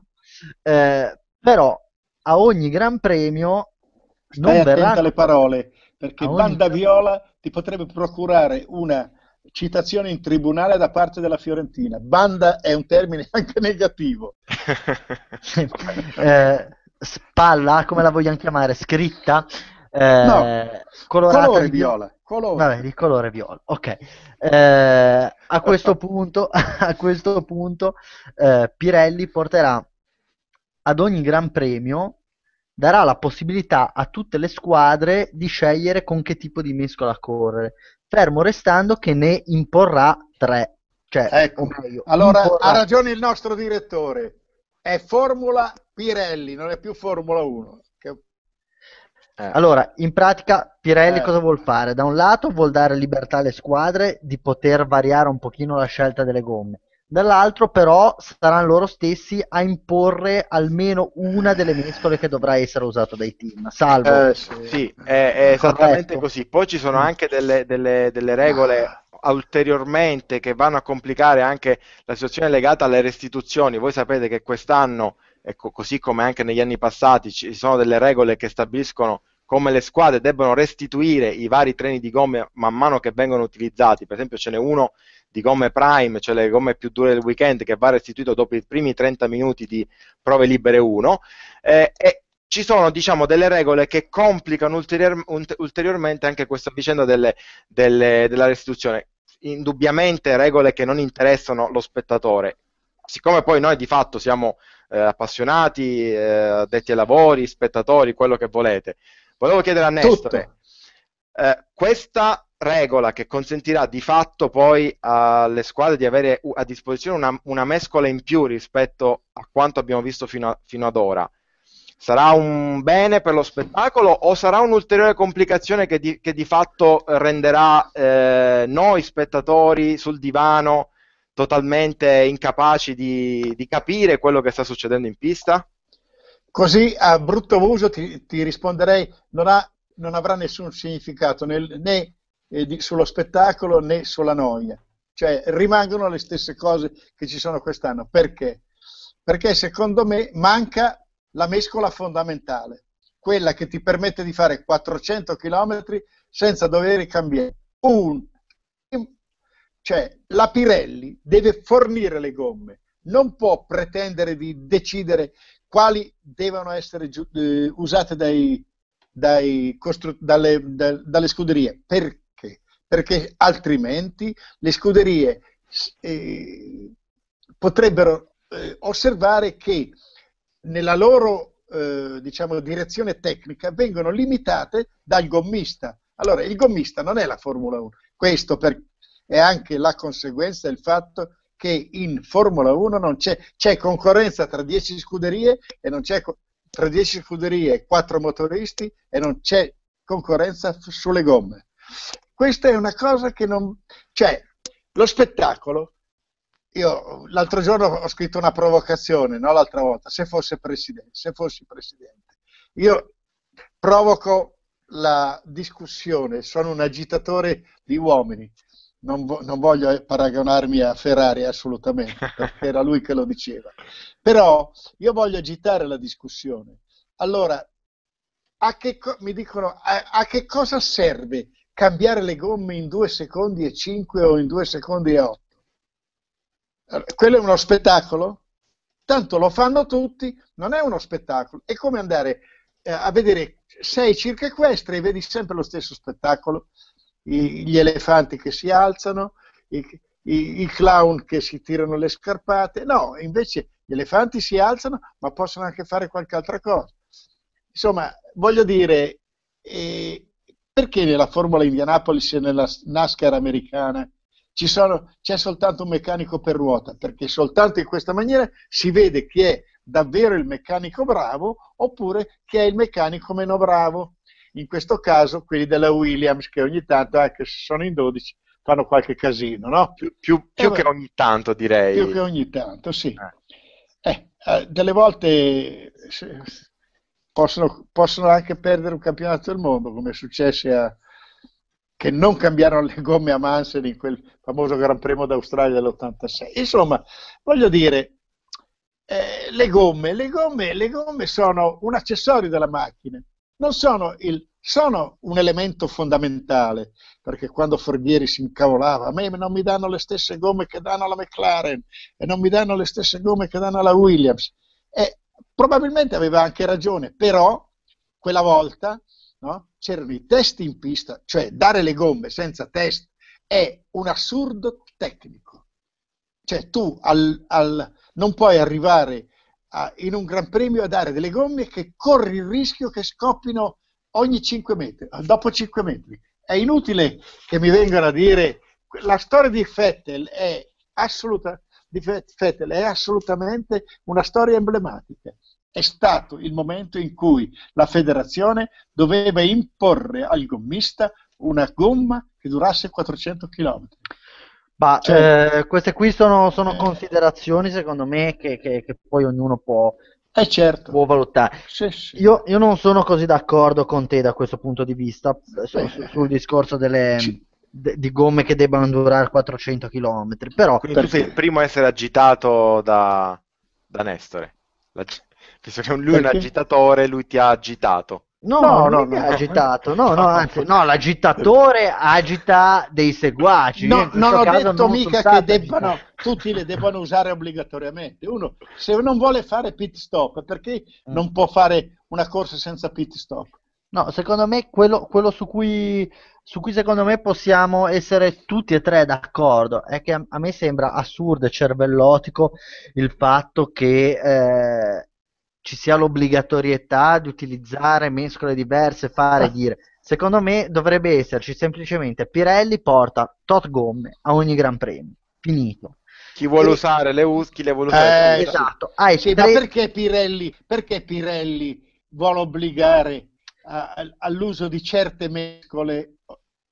Eh, però a ogni Gran Premio Stai non verrà... alle parole, perché Banda Viola ti potrebbe procurare una citazione in tribunale da parte della Fiorentina. Banda è un termine anche negativo. eh, spalla, come la vogliamo chiamare, scritta, eh, no, colore di viola. Colore. Vabbè, di colore viola, ok. Eh, a questo punto, a questo punto eh, Pirelli porterà ad ogni Gran Premio darà la possibilità a tutte le squadre di scegliere con che tipo di mescola correre, fermo restando che ne imporrà tre. Cioè, ecco. meglio, allora imporrà... ha ragione il nostro direttore, è Formula Pirelli, non è più Formula 1. Che... Eh. Allora, in pratica Pirelli eh. cosa vuol fare? Da un lato vuol dare libertà alle squadre di poter variare un pochino la scelta delle gomme, dall'altro però saranno loro stessi a imporre almeno una delle mescole che dovrà essere usata dai team, salvo. Eh, se... sì, è, è esattamente così. Poi ci sono anche delle, delle, delle regole ah. ulteriormente che vanno a complicare anche la situazione legata alle restituzioni. Voi sapete che quest'anno, ecco, così come anche negli anni passati, ci sono delle regole che stabiliscono come le squadre debbono restituire i vari treni di gomme man mano che vengono utilizzati. Per esempio, ce n'è uno di gomme prime, cioè le gomme più dure del weekend, che va restituito dopo i primi 30 minuti di prove libere 1, eh, e ci sono diciamo, delle regole che complicano ulterior, ulteriormente anche questa vicenda delle, delle, della restituzione. Indubbiamente regole che non interessano lo spettatore. Siccome poi noi di fatto siamo eh, appassionati, eh, addetti ai lavori, spettatori, quello che volete, volevo chiedere a Nestore, eh, questa regola che consentirà di fatto poi alle squadre di avere a disposizione una, una mescola in più rispetto a quanto abbiamo visto fino, a, fino, ad ora. Sarà un bene per lo spettacolo o sarà un'ulteriore complicazione che di, che di fatto renderà eh, noi spettatori sul divano totalmente incapaci di, di capire quello che sta succedendo in pista? Così a brutto uso ti, ti risponderei, non ha non avrà nessun significato né eh, di, sullo spettacolo né sulla noia. Cioè rimangono le stesse cose che ci sono quest'anno. Perché? Perché secondo me manca la mescola fondamentale, quella che ti permette di fare 400 km senza dover cambiare un cioè la Pirelli deve fornire le gomme, non può pretendere di decidere quali devono essere giu- eh, usate dai, dai costru- dalle, da, dalle, scuderie, perché perché altrimenti le scuderie eh, potrebbero eh, osservare che nella loro eh, diciamo, direzione tecnica vengono limitate dal gommista. Allora, il gommista non è la Formula 1, questo per, è anche la conseguenza del fatto che in Formula 1 non c'è, c'è concorrenza tra 10 scuderie e non c'è tra 10 scuderie e 4 motoristi e non c'è concorrenza f- sulle gomme. Questa è una cosa che non... Cioè, lo spettacolo, io l'altro giorno ho scritto una provocazione, no? l'altra volta, se, fosse presidente, se fossi presidente, io provoco la discussione, sono un agitatore di uomini, non, vo- non voglio paragonarmi a Ferrari assolutamente, perché era lui che lo diceva, però io voglio agitare la discussione. Allora, a che co- mi dicono a, a che cosa serve cambiare le gomme in 2 secondi e 5 o in 2 secondi e 8. Quello è uno spettacolo? Tanto lo fanno tutti, non è uno spettacolo. È come andare eh, a vedere sei circa equestri e vedi sempre lo stesso spettacolo. gli elefanti che si alzano, i, i, i clown che si tirano le scarpate. No, invece gli elefanti si alzano, ma possono anche fare qualche altra cosa. Insomma, voglio dire, eh, perché nella Formula Indianapolis e nella NASCAR americana sono, c'è soltanto un meccanico per ruota? Perché soltanto in questa maniera si vede chi è davvero il meccanico bravo oppure chi è il meccanico meno bravo. In questo caso quelli della Williams che ogni tanto, anche eh, se sono in 12, fanno qualche casino, no? Più, più, più eh, che ogni tanto direi. Più che ogni tanto, sì. Eh. Eh, eh delle volte possono, possono anche perdere un campionato del mondo, come successe a, che non cambiarono le gomme a Mansell in quel famoso Gran Premio d'Australia dell'86. Insomma, voglio dire, eh, le, gomme, le, gomme, le gomme sono un accessorio della macchina, non sono, il, sono un elemento fondamentale, perché quando Forghieri si incavolava, a me non mi danno le stesse gomme che danno alla McLaren e non mi danno le stesse gomme che danno alla Williams. E eh, probabilmente aveva anche ragione, però quella volta no, c'erano i test in pista, cioè dare le gomme senza test è un assurdo tecnico. Cioè tu al, al, non puoi arrivare a, in un Gran Premio a dare delle gomme che corri il rischio che scoppino ogni 5 metri, eh, dopo 5 metri. È inutile che mi vengano a dire la storia di Fettel è assoluta di Vettel è assolutamente una storia emblematica. È stato il momento in cui la federazione doveva imporre al gommista una gomma che durasse 400 km. Bah, cioè, eh, queste qui sono, sono eh, considerazioni, secondo me, che, che, che poi ognuno può, eh certo. può valutare. Sì, sì. Io, io, non sono così d'accordo con te da questo punto di vista su, su, sul discorso delle... Ci, de- di gomme che debbano durare 400 km. Però Quindi perché... tu sei il primo a essere agitato da, da Nestore. La... Lui è un agitatore, lui ti ha agitato. No, no, no, no. agitato, no, no, anzi, no, l'agitatore agita dei seguaci. No, non ho detto non mica che debbano, tutti le debbano usare obbligatoriamente. Uno, se non vuole fare pit stop, perché mm. non può fare una corsa senza pit stop? No, secondo me quello, quello su, cui, su, cui, secondo me possiamo essere tutti e tre d'accordo è che a, a me sembra assurdo e cervellotico il fatto che eh, ci sia l'obbligatorietà di utilizzare mescole diverse, fare, ah. dire. Secondo me dovrebbe esserci semplicemente Pirelli porta tot gomme a ogni Gran Premio, finito. Chi vuole e... usare le uschi le vuole usare. Eh, esatto. Hai sì, tre... ma perché Pirelli, perché Pirelli vuole obbligare all'uso di certe mescole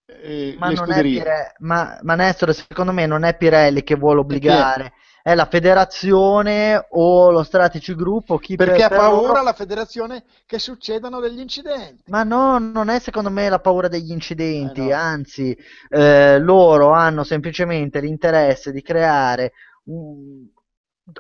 eh, ma, non Pire, ma, ma, Nessere, secondo me non è Pirelli che vuole obbligare, Perché? è la federazione o lo strategy gruppo. Chi Perché per, ha paura per... la federazione che succedano degli incidenti. Ma no, non è secondo me la paura degli incidenti, eh no. anzi eh, loro hanno semplicemente l'interesse di creare un,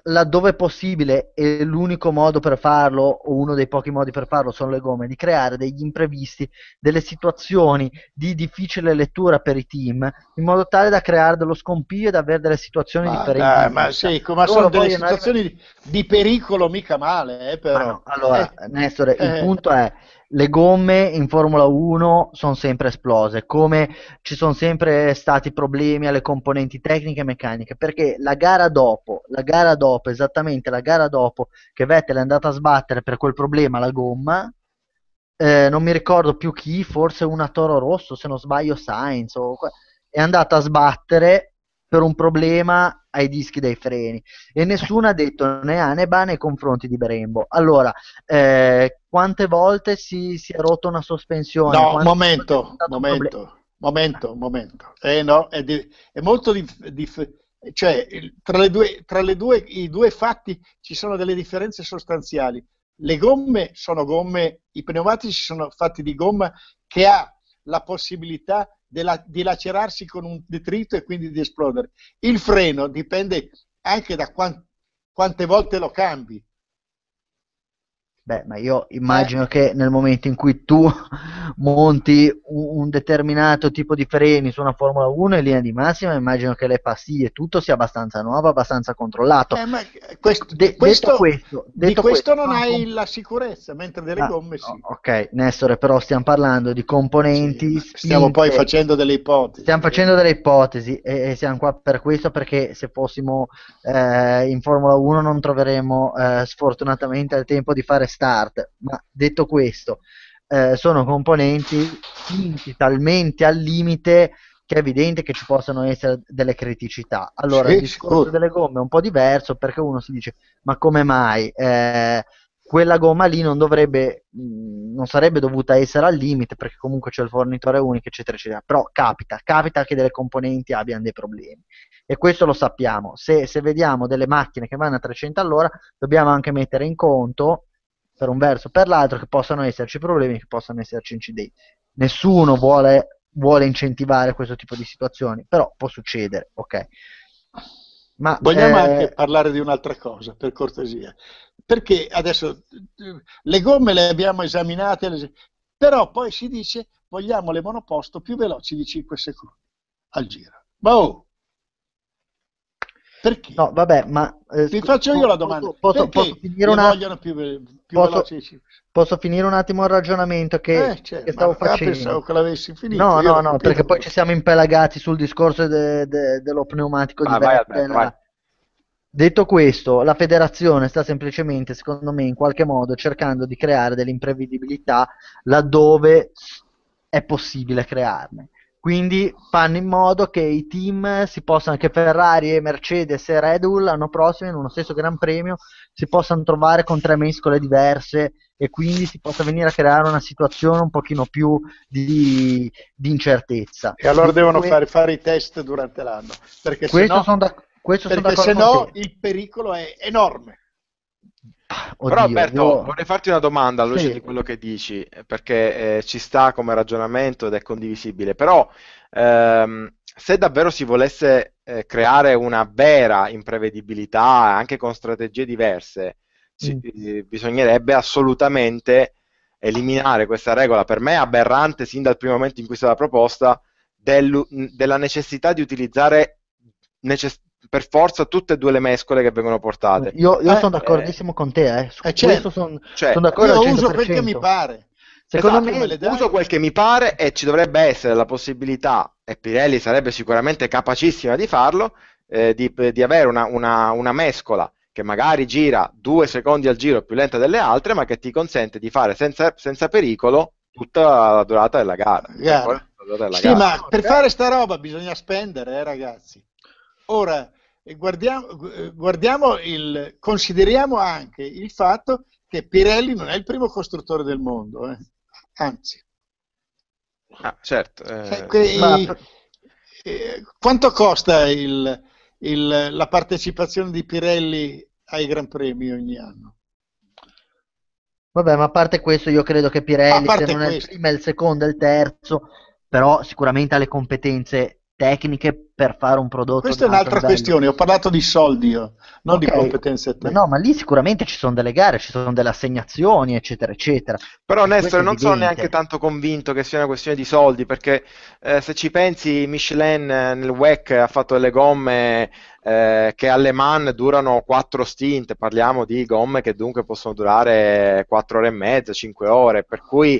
laddove possibile e l'unico modo per farlo o uno dei pochi modi per farlo sono le gomme di creare degli imprevisti delle situazioni di difficile lettura per i team in modo tale da creare dello scompiglio e da avere delle situazioni ma differenti dai, ma, sì, cioè, ma sono delle situazioni di pericolo mica male eh, ah, però. No, allora eh, Nestore eh. il punto è le gomme in Formula 1 sono sempre esplose, come ci sono sempre stati problemi alle componenti tecniche e meccaniche, perché la gara dopo, la gara dopo, esattamente la gara dopo che Vettel è andata a sbattere per quel problema la gomma, eh, non mi ricordo più chi, forse una Toro Rosso, se non sbaglio Sainz, o... è andata a sbattere per un problema ai dischi dei freni e nessuno ha detto né A né ba nei confronti di Brembo. Allora, eh, quante volte si, si, è rotta una sospensione? No, quante momento, momento, un momento, momento. Eh, no, è, di, è molto difficile. Dif- cioè, tra, le due, tra le due, i due fatti ci sono delle differenze sostanziali. Le gomme sono gomme, i pneumatici sono fatti di gomma che ha la possibilità della, di lacerarsi con un detrito e quindi di esplodere. Il freno dipende anche da quant, quante volte lo cambi. Beh, ma io eh. immagino eh. che nel momento in cui tu monti un, un determinato tipo di freni su una Formula 1 in linea di massima, immagino che le pastiglie e tutto sia abbastanza nuovo, abbastanza controllato. Eh, eh questo, De, questo, detto questo, detto di questo, questo non ah, hai la sicurezza, mentre delle ah, gomme sì. Ok, Nessore, però stiamo parlando di componenti. Sì, stiamo poi facendo delle ipotesi. Stiamo facendo delle ipotesi e, e siamo qua per questo perché se fossimo eh, in Formula 1 non troveremo eh, sfortunatamente il tempo di fare start, ma detto questo, eh, sono componenti spinti talmente al limite che è evidente che ci possono essere delle criticità. Allora, sì, il discorso delle gomme è un po' diverso perché uno si dice, ma come mai? Eh, quella gomma lì non dovrebbe mm, non sarebbe dovuta essere al limite perché comunque c'è il fornitore unico eccetera eccetera però capita capita che delle componenti abbiano dei problemi e questo lo sappiamo se, se vediamo delle macchine che vanno a 300 all'ora dobbiamo anche mettere in conto per un verso o per l'altro che possano esserci problemi, che possano esserci incidenti. Nessuno vuole, vuole incentivare questo tipo di situazioni, però può succedere, ok? Ma, Vogliamo eh... anche parlare di un'altra cosa, per cortesia. Perché adesso le gomme le abbiamo esaminate, però poi si dice vogliamo le monoposto più veloci di 5 secondi al giro. Ma oh, perché? No, vabbè, ma... Eh, Ti faccio io la domanda. Posso, posso finire, una... più, più posso, posso finire un attimo il ragionamento che, eh, cioè, che stavo facendo? Pensavo che l'avessi finito. No, no, no, perché poi ci siamo impelagati sul discorso de, de, dello pneumatico ah, di Vettel. Detto questo, la federazione sta semplicemente, secondo me, in qualche modo cercando di creare dell'imprevedibilità laddove è possibile crearne. Quindi fanno in modo che i team si possano, che Ferrari e Mercedes e Red Bull l'anno prossimo in uno stesso Gran Premio si possano trovare con tre mescole diverse e quindi si possa venire a creare una situazione un pochino più di, di incertezza. E allora devono que- fare, fare, i test durante l'anno, perché se no, da, perché se il pericolo è enorme. Oddio, Però Alberto, io... vorrei farti una domanda alla luce sì. di quello che dici, perché eh, ci sta come ragionamento ed è condivisibile, però ehm, se davvero si volesse eh, creare una vera imprevedibilità anche con strategie diverse, si, mm. bisognerebbe assolutamente eliminare questa regola, per me aberrante sin dal primo momento in cui è stata proposta, del, della necessità di utilizzare necess- per forza tutte e due le mescole che vengono portate. Io, io eh, sono d'accordissimo eh, con te, eh. su eh, certo, sono, certo. sono cioè, d'accordo. Io lo uso perché mi pare. Secondo esatto, me uso quel che mi pare e ci dovrebbe essere la possibilità, e Pirelli sarebbe sicuramente capacissima di farlo, eh, di, di, avere una, una, una, mescola che magari gira due secondi al giro più lenta delle altre, ma che ti consente di fare senza, senza pericolo tutta la durata della gara. gara. Durata della sì, gara. ma per fare sta roba bisogna spendere, eh, ragazzi. Ora, eh, guardiamo, eh, guardiamo il, consideriamo anche il fatto che Pirelli non è il primo costruttore del mondo, eh. anzi. Ah, certo. Eh, que- ma... eh, quanto costa il, il, la partecipazione di Pirelli ai Gran Premi ogni anno? Vabbè, ma a parte questo, io credo che Pirelli, se non questo. è il primo, è il secondo, è il terzo, però sicuramente ha le competenze tecniche per fare un prodotto. Questa è un'altra livello. questione, ho parlato di soldi io, non okay. di competenze tecniche. No, ma lì sicuramente ci sono delle gare, ci sono delle assegnazioni, eccetera, eccetera. Però Nestor, non sono neanche tanto convinto che sia una questione di soldi, perché eh, se ci pensi Michelin eh, nel WEC ha fatto delle gomme eh, che alle man durano 4 stint, parliamo di gomme che dunque possono durare 4 ore e mezza, 5 ore, per cui...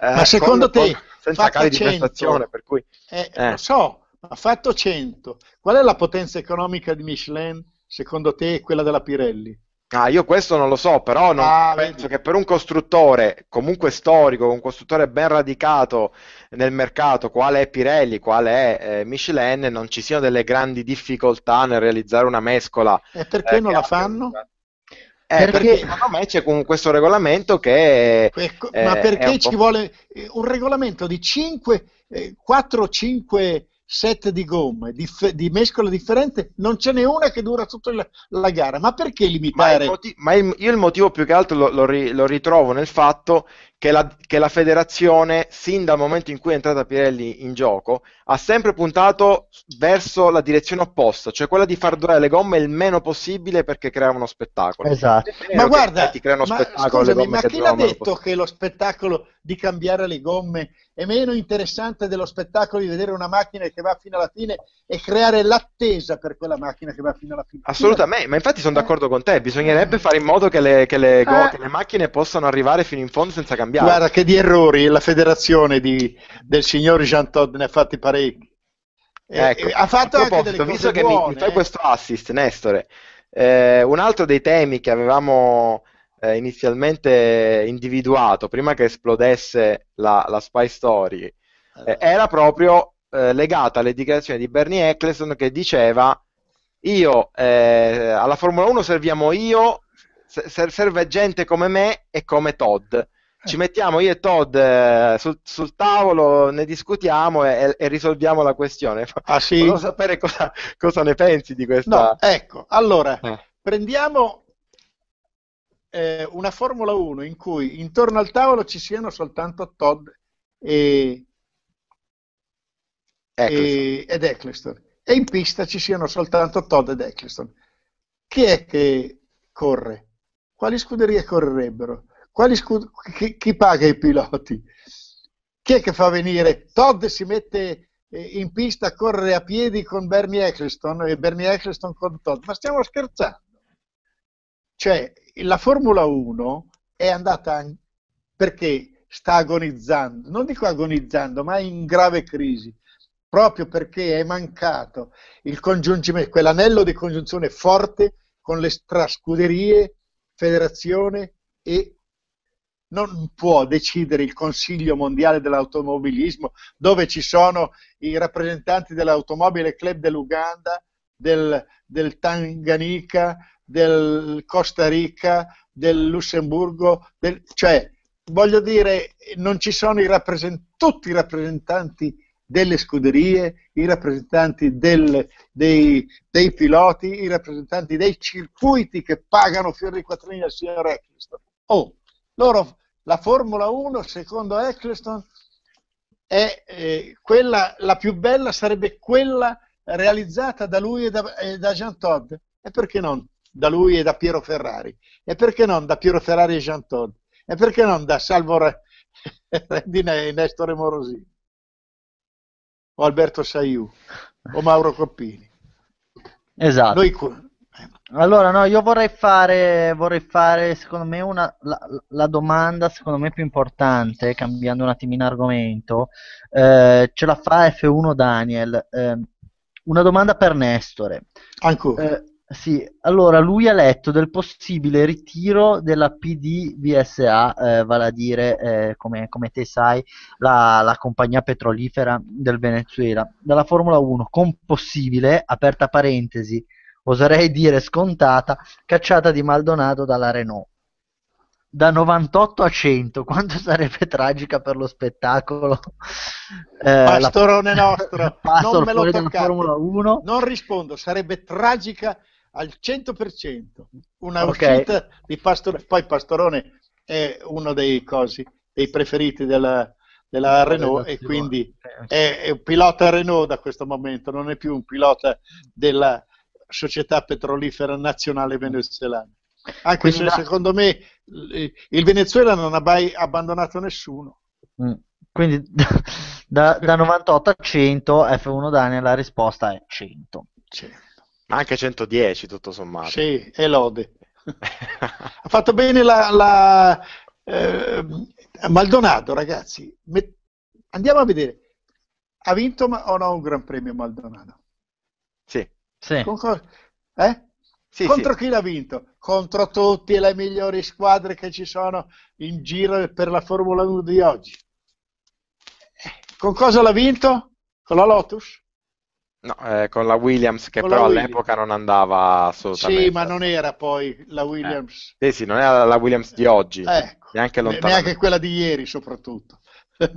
Eh, ma secondo te... Po- senza cali di prestazione, per cui... Eh, eh. Lo so ha fatto 100. Qual è la potenza economica di Michelin, secondo te, e quella della Pirelli? Ah, io questo non lo so, però ah, penso vedi. che per un costruttore comunque storico, un costruttore ben radicato nel mercato, quale è Pirelli, quale è eh, Michelin, non ci siano delle grandi difficoltà nel realizzare una mescola. E perché eh, non la fanno? Eh, perché... secondo me c'è questo regolamento che... È, ecco, eh, Ma perché ci vuole eh, un regolamento di 5, 4-5 eh, set di gomme di, di mescola differente, non ce n'è una che dura tutta la, la gara. Ma perché limitare? Ma, il motivo, ma il, io il motivo più che altro lo, lo, ri, lo ritrovo nel fatto che la, che la, federazione, sin dal momento in cui è entrata Pirelli in gioco, ha sempre puntato verso la direzione opposta, cioè quella di far durare le gomme il meno possibile perché crea uno spettacolo. Esatto. Ma che guarda, ti creano ma, spettacolo scusami, le gomme ma chi l'ha detto che lo spettacolo di cambiare le gomme è meno interessante dello spettacolo di vedere una macchina che va fino alla fine e creare l'attesa per quella macchina che va fino alla fine? Assolutamente, ma infatti sono eh. d'accordo con te, bisognerebbe fare in modo che le, che le, go- eh. che le macchine possano arrivare fino in fondo senza cambiare cambiare. Guarda che di errori la federazione di, del signor Jean Todd ne ha fatti parecchi. ecco, ha fatto anche delle visto che mi, mi fai eh. questo assist, Nestore, eh, un altro dei temi che avevamo eh, inizialmente individuato prima che esplodesse la, la Spy Story eh, allora. era proprio eh, legata alle dichiarazioni di Bernie Eccleston che diceva io alla Formula 1 serviamo io serve gente come me e come Todd ci mettiamo io e Todd eh, sul, sul, tavolo, ne discutiamo e, e, risolviamo la questione. Ah sì? Volevo sapere cosa, cosa ne pensi di questa... No, ecco, allora, eh. prendiamo eh, una Formula 1 in cui intorno al tavolo ci siano soltanto Todd e... Eccleston. E, ed Eccleston e in pista ci siano soltanto Todd ed Eccleston. Chi è che corre? Quali scuderie correrebbero? scu- chi, chi, paga i piloti? Chi è che fa venire? Todd si mette eh, in pista a correre a piedi con Bernie Eccleston e Bernie Eccleston con Todd. Ma stiamo scherzando? Cioè, la Formula 1 è andata an- perché sta agonizzando, non dico agonizzando, ma è in grave crisi, proprio perché è mancato il congiungimento, quell'anello di congiunzione forte con le tra scuderie, federazione e non può decidere il Consiglio Mondiale dell'Automobilismo, dove ci sono i rappresentanti dell'Automobile Club dell'Uganda, del, del Tanganyika, del Costa Rica, del Lussemburgo, del, cioè voglio dire, non ci sono i tutti i rappresentanti delle scuderie, i rappresentanti del, dei, dei, piloti, i rappresentanti dei circuiti che pagano fior di quattrini al signor Eccleston. Oh, loro, la Formula 1, secondo Eccleston, è eh, quella, la più bella sarebbe quella realizzata da lui e da, e da Jean Todd. E perché non da lui e da Piero Ferrari? E perché non da Piero Ferrari e Jean Todd? E perché non da Salvo Re... e Nestore Morosini? O Alberto Saiu? O Mauro Coppini? Esatto. Noi, allora, no, io vorrei fare, vorrei fare secondo me, una, la, la, domanda, secondo me, più importante, cambiando un attimino argomento, eh, ce la fa F1 Daniel. Eh, una domanda per Nestore. Ancora. Eh, sì, allora lui ha letto del possibile ritiro della PDVSA, eh, vale a dire, eh, come, come, te sai, la, la, compagnia petrolifera del Venezuela, dalla Formula 1, con possibile, aperta parentesi, oserei dire scontata, cacciata di Maldonado dalla Renault. Da 98 a 100, quanto sarebbe tragica per lo spettacolo. Eh, Pastorone la... nostro, non me lo toccate. Non rispondo, sarebbe tragica al 100%. Una okay. uscita di Pastorone, poi Pastorone è uno dei, cosi, dei preferiti della, della Renault e quindi è, eh, è un pilota Renault da questo momento, non è più un pilota della, società petrolifera nazionale mm. venezuelana. Anche Quindi, se secondo me eh, il Venezuela non ha mai abbandonato nessuno. Mm. Quindi da, da 98 a 100 F1 Daniel la risposta è 100. 100. Anche 110 tutto sommato. Sì, e lode. ha fatto bene la, la eh, Maldonado, ragazzi. Met- andiamo a vedere. Ha vinto o no un Gran Premio Maldonado? Sì. Sì. Con, eh? Sì, contro sì. chi l'ha vinto? Contro tutte le migliori squadre che ci sono in giro per la Formula 1 di oggi. Eh, con cosa l'ha vinto? Con la Lotus? No, eh, con la Williams che con però all'epoca non andava assolutamente. Sì, ma non era poi la Williams. Eh, sì, sì, non era la Williams di oggi, ecco, neanche lontana. Neanche quella di ieri soprattutto.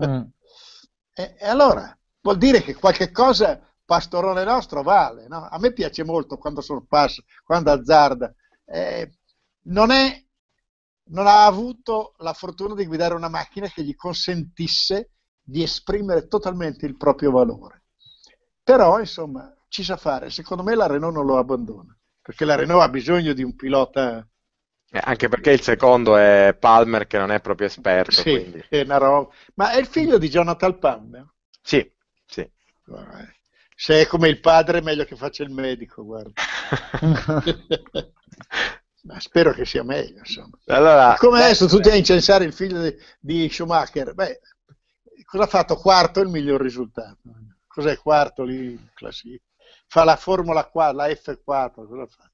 Mm. e, e allora, vuol dire che qualche cosa pastorone nostro vale. No? A me piace molto quando sorpassa, quando azzarda. Eh, non, è, non ha avuto la fortuna di guidare una macchina che gli consentisse di esprimere totalmente il proprio valore. Però, insomma, ci sa fare. Secondo me la Renault non lo abbandona, perché la Renault ha bisogno di un pilota... Eh, anche perché il secondo è Palmer, che non è proprio esperto. Sì, quindi. è una roba. Ma è il figlio di Jonathan Palmer? Sì, sì. Vabbè se è come il padre, meglio che faccia il medico, guarda. Ma spero che sia meglio, insomma. Allora, come adesso beh, tutti a incensare il figlio di, di Schumacher, beh, cosa ha fatto? Quarto è il miglior risultato. Cos'è quarto lì in classifica? Fa la Formula 4, la F4, cosa fa?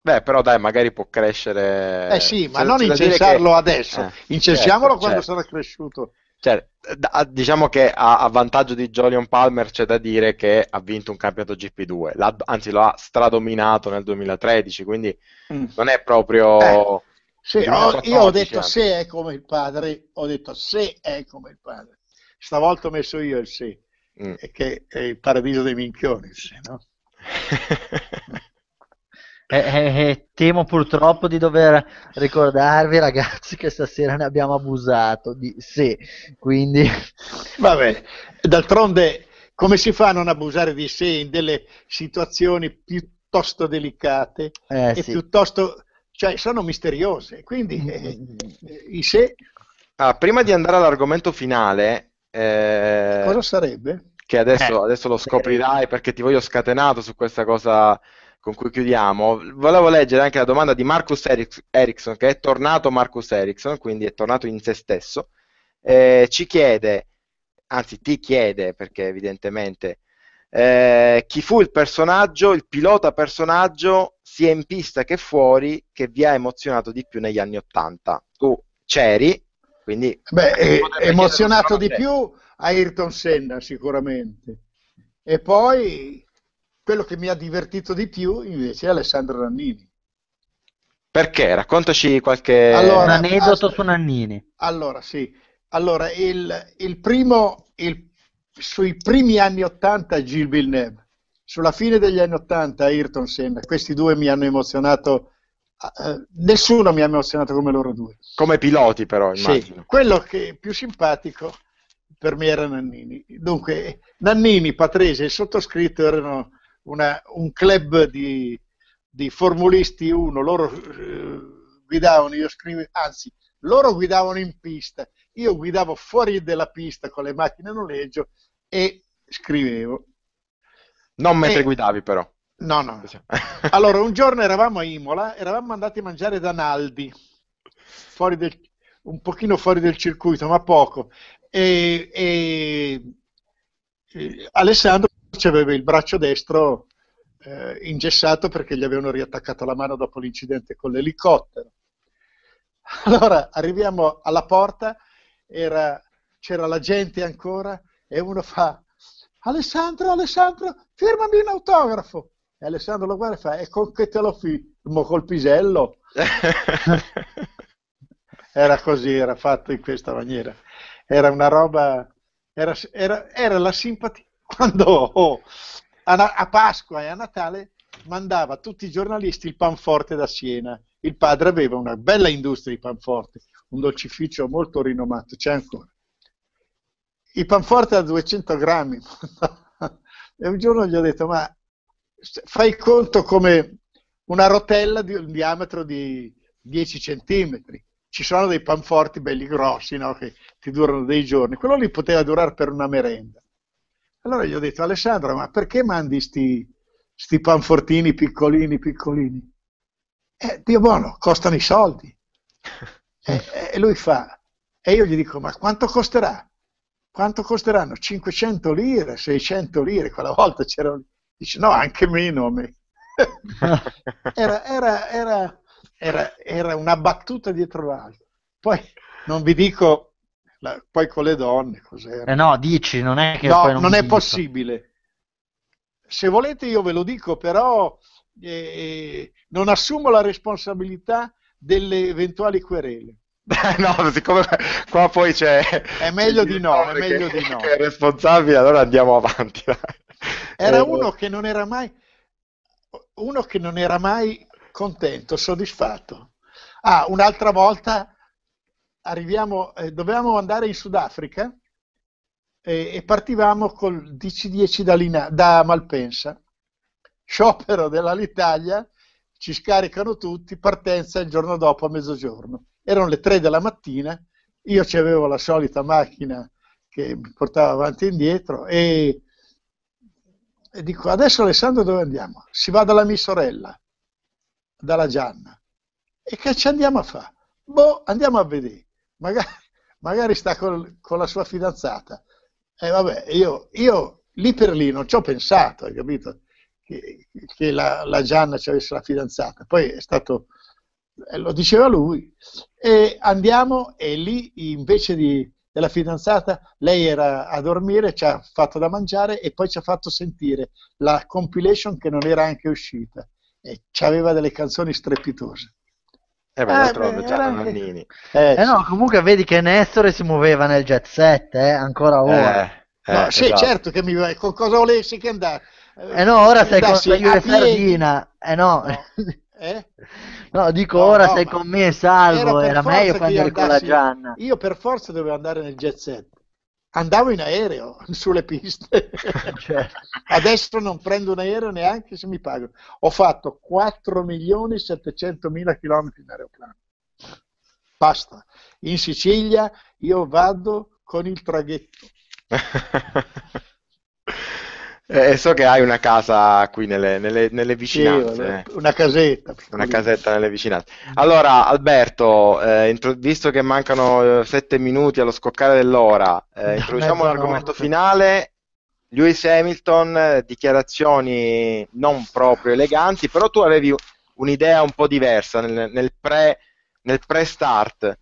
Beh, però dai, magari può crescere... Eh sì, ma non incensarlo che... adesso, eh, incensiamolo certo, quando certo. sarà cresciuto cioè, da, diciamo che a, a, vantaggio di Jolion Palmer c'è da dire che ha vinto un campionato GP2, l'ha, anzi lo ha stradominato nel 2013, quindi mm. non è proprio... Eh, sì, ho, io ho detto anni. se è come il padre, ho detto se è come il padre. Stavolta ho messo io il sì, mm. che è il paradiso dei minchioni, se no? Eh, eh, eh, temo purtroppo di dover ricordarvi, ragazzi, che stasera ne abbiamo abusato di sé. Quindi. Vabbè, d'altronde, come si fa a non abusare di sé in delle situazioni piuttosto delicate eh, e sì. piuttosto. cioè, sono misteriose. Quindi, mm, eh, mm, mm. i sé. Ah, prima di andare all'argomento finale. Cosa sarebbe? Che adesso, adesso lo scoprirai perché ti voglio scatenato su questa cosa con cui chiudiamo, volevo leggere anche la domanda di Marcus Ericsson, che è tornato Marcus Ericsson, quindi è tornato in se stesso, eh, ci chiede, anzi ti chiede, perché evidentemente, eh, chi fu il personaggio, il pilota personaggio, sia in pista che fuori, che vi ha emozionato di più negli anni Ottanta? Tu c'eri, quindi... Beh, eh, emozionato di più a Ayrton Senna sicuramente. E poi quello che mi ha divertito di più invece è Alessandro Nannini. Perché? Raccontaci qualche allora, un aneddoto as... su Nannini. Allora, sì. Allora, il, il primo, il, sui primi anni 80 Gilles Villeneuve, sulla fine degli anni 80 Ayrton Senna, questi due mi hanno emozionato, eh, eh, nessuno mi ha emozionato come loro due. Come piloti però, immagino. Sì, quello che è più simpatico per me era Nannini. Dunque, Nannini, Patrese e il sottoscritto erano una, un club di, di formulisti 1, loro eh, guidavano, io scrivo, anzi, loro guidavano in pista, io guidavo fuori dalla pista con le macchine a noleggio e scrivevo. Non mentre e... guidavi però. No, no. Allora, un giorno eravamo a Imola, eravamo andati a mangiare da Naldi, fuori del, un pochino fuori del circuito, ma poco. E, e, e Alessandro cioè, aveva il braccio destro eh, ingessato perché gli avevano riattaccato la mano dopo l'incidente con l'elicottero. Allora arriviamo alla porta, era, c'era la gente ancora e uno fa Alessandro, Alessandro, firmami un autografo. E Alessandro lo guarda e fa, e con che te lo firmo? Col pisello? era così, era fatto in questa maniera. Era una roba, era, era, era la simpatia quando oh, a, a, Pasqua e a Natale mandava tutti i giornalisti il panforte da Siena. Il padre aveva una bella industria di panforte, un dolcificio molto rinomato, c'è ancora. Il panforte da 200 grammi. e un giorno gli ho detto, ma fai conto come una rotella di un diametro di 10 centimetri. Ci sono dei panforti belli grossi no? che ti durano dei giorni. Quello lì poteva durare per una merenda. Allora gli ho detto, Alessandro, ma perché mandi questi panfortini piccolini, piccolini? Eh, Dio buono, costano i soldi. e, e lui fa, e io gli dico, ma quanto costerà? Quanto costeranno? 500 lire, 600 lire, quella volta c'erano... Dice, no, anche meno a me. era, era, era, era, una battuta dietro l'altra. Poi non vi dico la, poi con le donne cos'era? Eh no, dici, non è che no, non, non è dico. possibile. Se volete io ve lo dico, però eh, eh non assumo la responsabilità delle eventuali querele. no, siccome qua poi c'è... È meglio di no, è meglio che, di no. Che è responsabile, allora andiamo avanti. Era eh, uno che non era mai... Uno che non era mai contento, soddisfatto. Ah, un'altra volta arriviamo, eh, dovevamo andare in Sudafrica eh, e partivamo col DC-10 da, Lina, da Malpensa. Sciopero dell'Alitalia, ci scaricano tutti, partenza il giorno dopo a mezzogiorno. Erano le 3 della mattina, io ci avevo la solita macchina che mi portava avanti e indietro e, e dico adesso Alessandro dove andiamo? Si va dalla mia sorella, dalla Gianna. E che ci andiamo a fare? Boh, andiamo a vedere magari, magari sta col, con la sua fidanzata. E eh, vabbè, io, io, lì per lì non ci ho pensato, hai capito? Che, che la, la, Gianna ci avesse la fidanzata. Poi è stato, eh, lo diceva lui, e andiamo e lì invece di, della fidanzata, lei era a dormire, ci ha fatto da mangiare e poi ci ha fatto sentire la compilation che non era anche uscita e ci aveva delle canzoni strepitose. Eh beh, ah, beh, già nini. Eh, eh no, comunque vedi che Nestore si muoveva nel jet set, eh, ancora eh, ora. Eh, eh no, sì, esatto. certo che mi vai, con cosa volessi che andassi? Eh no, ora eh, sei con me Juve Ferdina. Eh no. no. Eh? No, dico no, ora no, sei con me salvo, era, era meglio prendere con la Gianna. Io per forza dovevo andare nel jet set andavo in aereo sulle piste, certo. adesso non prendo un aereo neanche se mi pago. Ho fatto 4.700.000 milioni chilometri in aeroplano. Basta. In Sicilia io vado con il traghetto. Eh, so che hai una casa qui nelle, nelle, nelle vicinanze. Sì, eh. una casetta. Una casetta nelle vicinanze. Allora, Alberto, eh, intro- visto che mancano eh, sette minuti allo scoccare dell'ora, eh, introduciamo l'argomento finale. Lewis Hamilton, eh, dichiarazioni non proprio eleganti, però tu avevi un'idea un po' diversa nel, nel, pre, nel pre-start.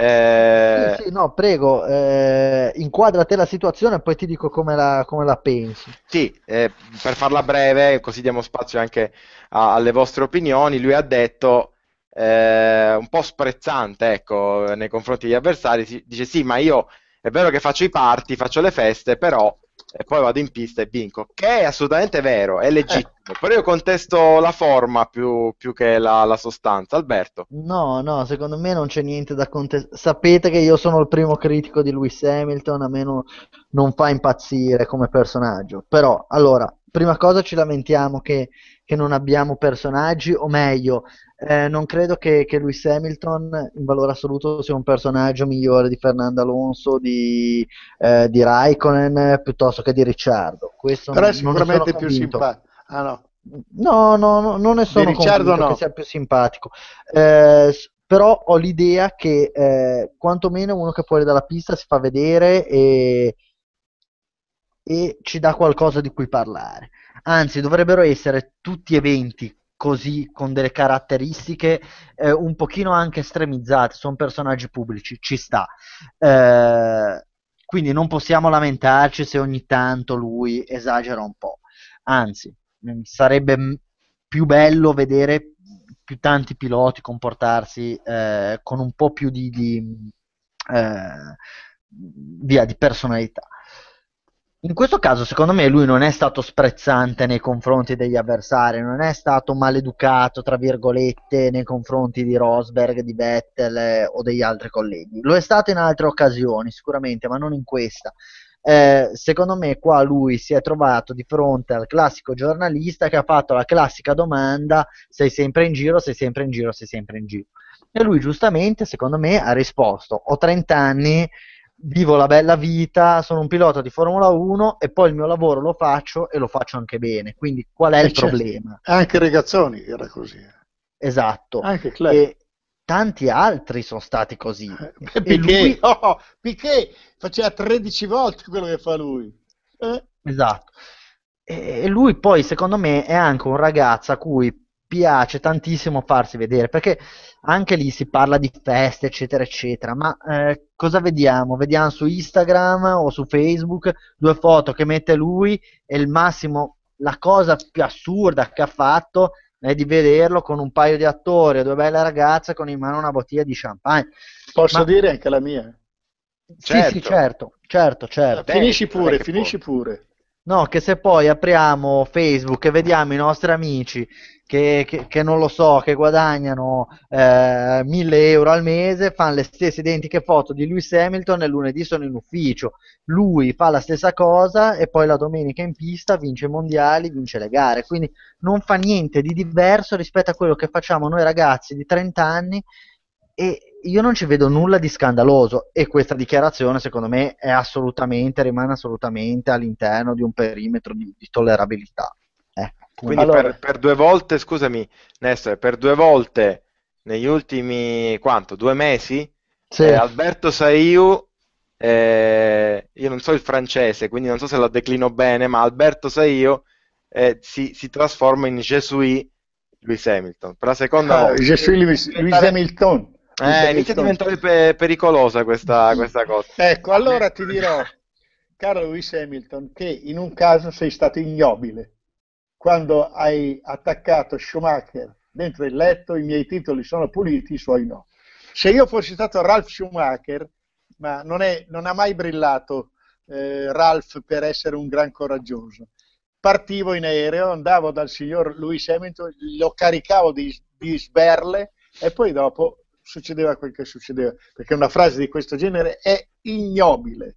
Eh... Sì, sì, no, prego, eh, inquadra te la situazione e poi ti dico come la, come la pensi. Sì, eh, per farla breve, così diamo spazio anche a, alle vostre opinioni, lui ha detto eh, un po' sprezzante ecco, nei confronti degli avversari, dice sì, ma io è vero che faccio i party, faccio le feste, però e poi vado in pista e vinco, che è assolutamente vero, è legittimo, eh. però io contesto la forma più, più che la, la, sostanza. Alberto? No, no, secondo me non c'è niente da contestare. Sapete che io sono il primo critico di Lewis Hamilton, a me non, non fa impazzire come personaggio, però allora, prima cosa ci lamentiamo che, che non abbiamo personaggi, o meglio, eh, non credo che, che Lewis Hamilton in valore assoluto sia un personaggio migliore di Fernando Alonso, di, eh, di Raikkonen piuttosto che di Ricciardo. Questo Però è sicuramente più simpatico. Ah, no. No, no, no, non è solo Ricciardo no. che sia più simpatico. Eh, però ho l'idea che eh, quantomeno uno che fuori dalla pista si fa vedere e, e ci dà qualcosa di cui parlare. Anzi, dovrebbero essere tutti eventi così con delle caratteristiche eh, un pochino anche estremizzate, sono personaggi pubblici, ci sta. Eh, quindi non possiamo lamentarci se ogni tanto lui esagera un po'. Anzi, mm, sarebbe più bello vedere più tanti piloti comportarsi eh, con un po' più di, di, mm, eh, via, di personalità. In questo caso, secondo me, lui non è stato sprezzante nei confronti degli avversari, non è stato maleducato, tra virgolette, nei confronti di Rosberg, di Vettel eh, o degli altri colleghi. Lo è stato in altre occasioni, sicuramente, ma non in questa. Eh, secondo me qua lui si è trovato di fronte al classico giornalista che ha fatto la classica domanda sei sempre in giro, sei sempre in giro, sei sempre in giro. E lui giustamente, secondo me, ha risposto ho 30 anni vivo la bella vita, sono un pilota di Formula 1 e poi il mio lavoro lo faccio e lo faccio anche bene. Quindi qual è eh, il certo. problema? Anche Regazzoni era così. Eh. Esatto. Anche Clay. E tanti altri sono stati così. Eh, lui... oh, Piquet faceva 13 volte quello che fa lui. Eh. Esatto. E lui poi, secondo me, è anche un ragazzo a cui piace tantissimo farsi vedere, perché anche lì si parla di feste, eccetera, eccetera, ma eh, cosa vediamo? Vediamo su Instagram o su Facebook due foto che mette lui e il massimo, la cosa più assurda che ha fatto è di vederlo con un paio di attori due belle ragazze con in mano una bottiglia di champagne. Posso ma... dire anche la mia? Certo. Sì, sì, certo, certo, certo. certo. Finisci pure, finisci pure. No, che se poi apriamo Facebook e vediamo i nostri amici che, che, che non lo so, che guadagnano eh, 1000 euro al mese, fanno le stesse identiche foto di Lewis Hamilton e lunedì sono in ufficio. Lui fa la stessa cosa e poi la domenica in pista vince i mondiali, vince le gare. Quindi non fa niente di diverso rispetto a quello che facciamo noi ragazzi di 30 anni e, io non ci vedo nulla di scandaloso e questa dichiarazione secondo me assolutamente, rimane assolutamente all'interno di un perimetro di, di tollerabilità. Eh. Quindi allora... per, per, due volte, scusami Nestor, per due volte negli ultimi quanto, due mesi sì. eh, Alberto Saiu, eh, io non so il francese quindi non so se la declino bene, ma Alberto Saiu eh, si, si, trasforma in Jesuì Lewis Hamilton per la seconda ah, volta. Gesù Lewis, eh, Hamilton eh, inizia a diventare pe- pericolosa questa, questa cosa. Ecco, allora ti dirò, caro Lewis Hamilton, che in un caso sei stato ignobile quando hai attaccato Schumacher dentro il letto, i miei titoli sono puliti, i suoi no. Se io fossi stato Ralph Schumacher, ma non, è, non ha mai brillato eh, Ralph per essere un gran coraggioso, partivo in aereo, andavo dal signor Lewis Hamilton, lo caricavo di, di sberle e poi dopo succedeva quel che succedeva, perché una frase di questo genere è ignobile.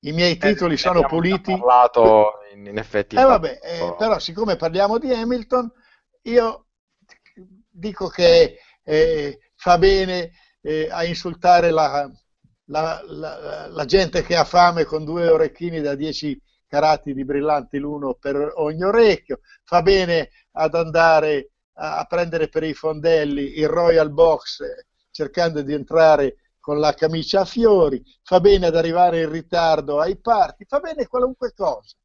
I miei eh, titoli eh, sono puliti. parlato in, in effetti. Eh, vabbè, eh, però siccome parliamo di Hamilton, io dico che eh, fa bene eh, a insultare la, la, la, la, gente che ha fame con due orecchini da 10 carati di brillanti l'uno per ogni orecchio, fa bene ad andare a prendere per i fondelli il Royal Box eh, cercando di entrare con la camicia a fiori, fa bene ad arrivare in ritardo ai parti, fa bene qualunque cosa.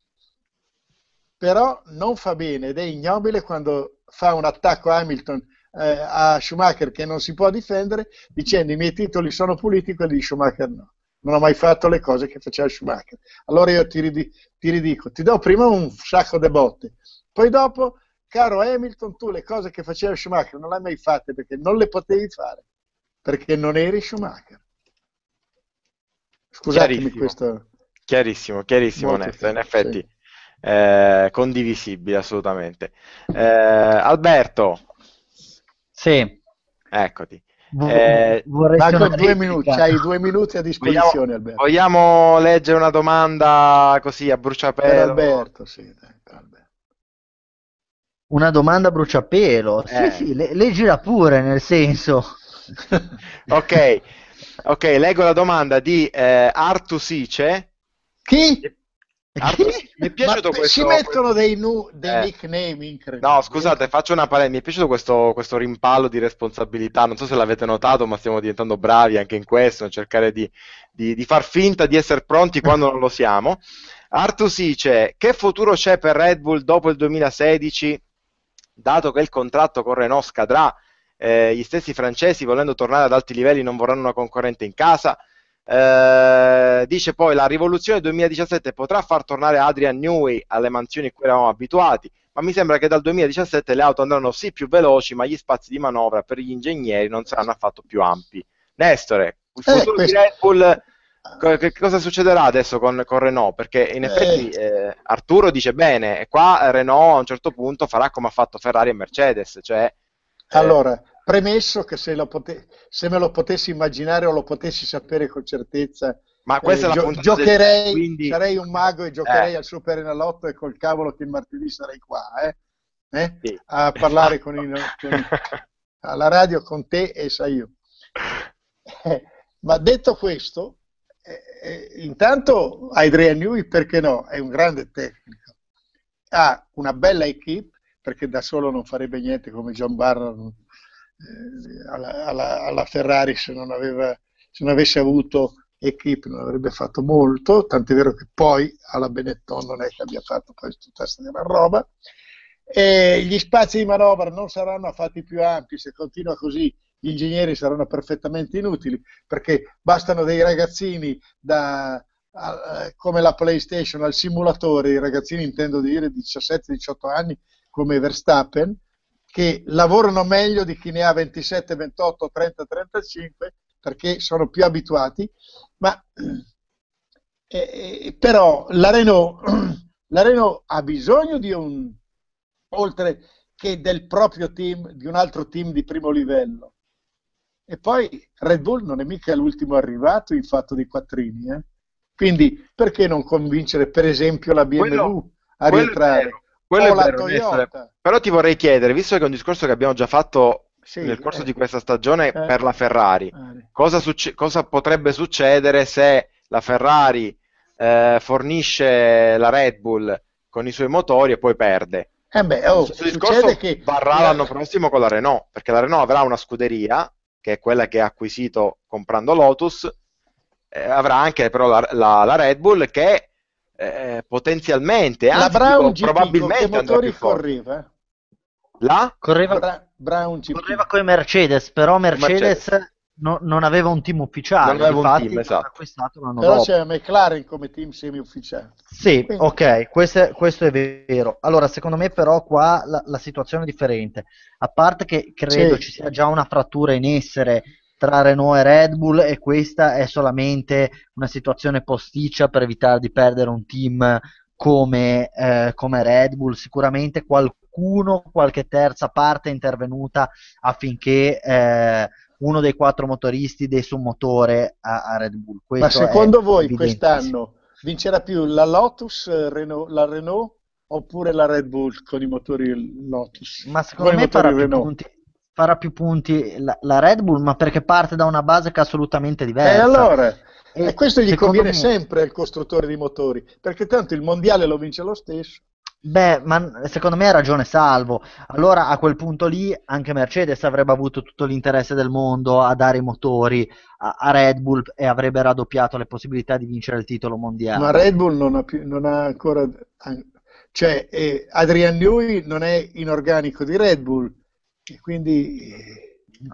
Però non fa bene ed è ignobile quando fa un attacco a Hamilton, eh, a Schumacher che non si può difendere, dicendo i miei titoli sono puliti, quelli di Schumacher no. Non ho mai fatto le cose che faceva Schumacher. Allora io ti, rid- ti ridico, ti do prima un sacco di botte, poi dopo caro Hamilton, tu le cose che faceva Schumacher non le hai mai fatte perché non le potevi fare, perché non eri Schumacher. Scusatemi questo. Chiarissimo, chiarissimo, Molto onesto, in effetti sì. eh, condivisibile assolutamente. Eh, Alberto. Sì. Eccoti. V- eh, Marco, due minuti, hai due minuti a disposizione vogliamo, Alberto. Vogliamo leggere una domanda così a bruciapelo? Per Alberto, sì, dai, Alberto. Una domanda bruciapelo. Eh. Sì, sì, le, leggila pure, nel senso. ok. ok, leggo la domanda di eh, Artu Chi? Artu, mi è piaciuto questo. Ci mettono dei, nu- dei eh. nickname incredibili. No, scusate, faccio una parentesi. Mi è piaciuto questo, questo, rimpallo di responsabilità. Non so se l'avete notato, ma stiamo diventando bravi anche in questo, a cercare di, di, di far finta di essere pronti quando non lo siamo. Artusice, che futuro c'è per Red Bull dopo il 2016? dato che il contratto con Renault scadrà, eh, gli stessi francesi volendo tornare ad alti livelli non vorranno una concorrente in casa. Eh, dice poi la rivoluzione 2017 potrà far tornare Adrian Newey alle mansioni a cui eravamo abituati, ma mi sembra che dal 2017 le auto andranno sì più veloci, ma gli spazi di manovra per gli ingegneri non saranno affatto più ampi. Nestore, il eh, futuro eh, di Red Bull che cosa succederà adesso con, con Renault? Perché in eh. effetti eh, Arturo dice bene, e qua Renault a un certo punto farà come ha fatto Ferrari e Mercedes. Cioè, eh... Allora, premesso che se, pote- se, me lo potessi immaginare o lo potessi sapere con certezza, Ma eh, questa eh, è la gio- giocherei, del... quindi... sarei un mago e giocherei eh. al Super Enalotto e col cavolo che martedì sarei qua sì. a parlare con, il, con alla radio con te e sai io. Ma detto questo, eh, intanto Adrian Newey, perché no, è un grande tecnico, ha una bella equip, perché da solo non farebbe niente come John Barron eh, alla, alla, alla, Ferrari se non, aveva, se non avesse avuto equip non avrebbe fatto molto, tant'è vero che poi alla Benetton non è che abbia fatto poi tutta questa roba. E gli spazi di manovra non saranno fatti più ampi se continua così gli ingegneri saranno perfettamente inutili, perché bastano dei ragazzini da, a, come la PlayStation al simulatore, i ragazzini intendo dire 17-18 anni come Verstappen, che lavorano meglio di chi ne ha 27, 28, 30, 35 perché sono più abituati, ma eh, eh però la Renault, la Renault ha bisogno di un, oltre che del proprio team, di un altro team di primo livello, e poi Red Bull non è mica l'ultimo arrivato in fatto di quattrini, eh? quindi perché non convincere per esempio la BMW quello, a rientrare? Quello è vero, quello o è vero, è... Però ti vorrei chiedere, visto che è un discorso che abbiamo già fatto sì, nel corso eh, di questa stagione eh, per la Ferrari, eh. cosa, succe- cosa, potrebbe succedere se la Ferrari eh, fornisce la Red Bull con i suoi motori e poi perde? Eh beh, oh, Questo che... varrà l'anno prossimo con la Renault, perché la Renault avrà una scuderia che è quella che ha acquisito comprando Lotus, eh, avrà anche però la, la, la Red Bull che eh, potenzialmente, anzi, la Brown dico, GP, probabilmente andrà più forte. Correva? Eh? La? Correva, Bra- Brown GP. correva con i Mercedes, però Mercedes, Mercedes no, non aveva un team ufficiale. Non aveva Infatti, un team, esatto. Acquistato l'anno Però dopo. c'è McLaren come team semi-ufficiale. Sì, Quindi. ok, questo è, questo è, vero. Allora, secondo me però qua la, la situazione è differente. A parte che credo sì. ci sia già una frattura in essere tra Renault e Red Bull e questa è solamente una situazione posticcia per evitare di perdere un team come, eh, come Red Bull. Sicuramente qualcuno, qualche terza parte è intervenuta affinché... Eh, uno dei quattro motoristi dei suo motore a, a Red Bull. Questo Ma secondo voi quest'anno vincerà più la Lotus, Renault, la Renault oppure la Red Bull con i motori Lotus? Ma secondo con me farà più, punti, farà più punti, la, la, Red Bull, ma perché parte da una base che è assolutamente diversa. Eh allora, e, e questo gli conviene me... sempre al costruttore di motori, perché tanto il mondiale lo vince lo stesso. Beh, ma secondo me ha ragione Salvo. Allora a quel punto lì anche Mercedes avrebbe avuto tutto l'interesse del mondo a dare i motori a, a Red Bull e avrebbe raddoppiato le possibilità di vincere il titolo mondiale. Ma Red Bull non ha, più, non ha ancora... Cioè, eh, Adrian Newey non è inorganico di Red Bull, quindi... Eh,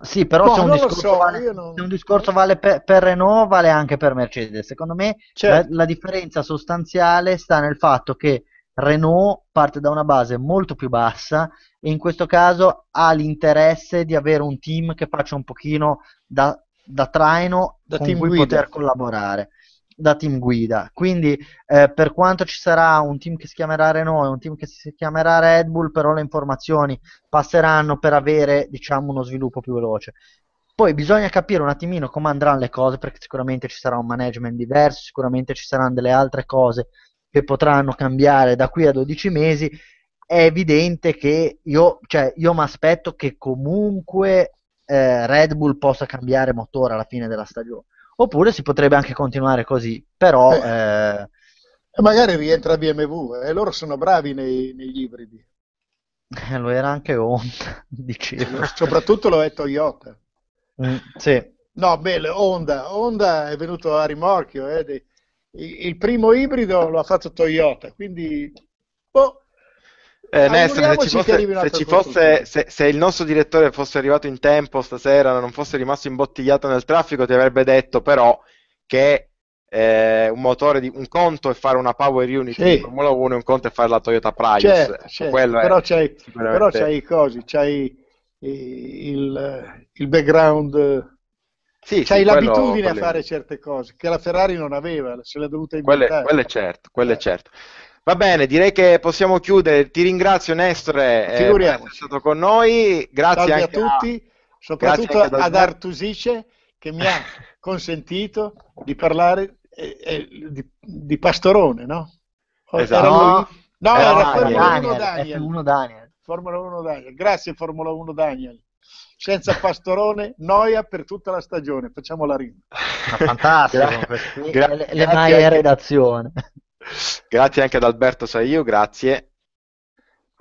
sì, però no, boh, se, un discorso, so, vale, non... se un discorso vale per, per, Renault, vale anche per Mercedes. Secondo me certo. la, la differenza sostanziale sta nel fatto che Renault parte da una base molto più bassa e in questo caso ha l'interesse di avere un team che faccia un pochino da, da traino da con cui guida. poter collaborare da team guida quindi eh, per quanto ci sarà un team che si chiamerà Renault e un team che si chiamerà Red Bull però le informazioni passeranno per avere diciamo uno sviluppo più veloce poi bisogna capire un attimino come andranno le cose perché sicuramente ci sarà un management diverso sicuramente ci saranno delle altre cose che potranno cambiare da qui a 12 mesi, è evidente che io, cioè, io mi aspetto che comunque eh, Red Bull possa cambiare motore alla fine della stagione. Oppure si potrebbe anche continuare così, però... Eh, magari rientra BMW e eh, loro sono bravi nei, negli ibridi. Eh, lo era anche Honda, dicevo. Eh, soprattutto lo è Toyota. Mm, sì. No, beh, Honda. Honda è venuto a rimorchio, eh, dei il primo ibrido lo ha fatto Toyota, quindi boh, eh, Nestor, se, fosse, se, fosse, se, se, il nostro direttore fosse arrivato in tempo stasera, non fosse rimasto imbottigliato nel traffico, ti avrebbe detto però che eh, un motore di un conto è fare una Power Unit sì. di Formula 1 e un conto è fare la Toyota Prius. C'è, certo, cioè, c'è. Certo. Però, è, c'è, sicuramente... però, c'è i cosi, c'è il, il background sì, C'hai sì, l'abitudine quello... a fare certe cose che la Ferrari non aveva, se l'ha dovuta inventare. quello è certo, quelle eh. certo. Va bene, direi che possiamo chiudere. Ti ringrazio Nestore eh, per essere stato con noi. Grazie anche a tutti, a... soprattutto anche ad Artusice che mi ha consentito di parlare eh, eh, di, di, Pastorone, no? Oh, esatto. Era no, era, era Formula 1 Daniel. Formula 1 Daniel. Grazie Formula 1 Daniel senza pastorone, noia per tutta la stagione. Facciamo la rima. fantastico, Gra- le, le maie anche... redazione. Grazie anche ad Alberto Saio, grazie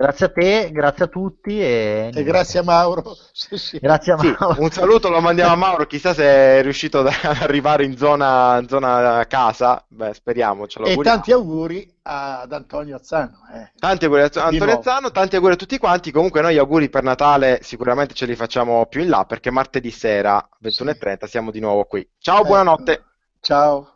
Grazie a te, grazie a tutti. E, e grazie a Mauro. Sì, sì. Grazie a Mauro. Sì, un saluto lo mandiamo a Mauro, chissà se è riuscito ad arrivare in zona, zona casa, Beh, speriamo. Ce e tanti auguri ad Antonio Azzano. Eh. Tanti auguri a Antonio Azzano, tanti auguri a tutti quanti. Comunque noi auguri per Natale sicuramente ce li facciamo più in là perché martedì sera 21.30 siamo di nuovo qui. Ciao, eh, buonanotte. Ciao.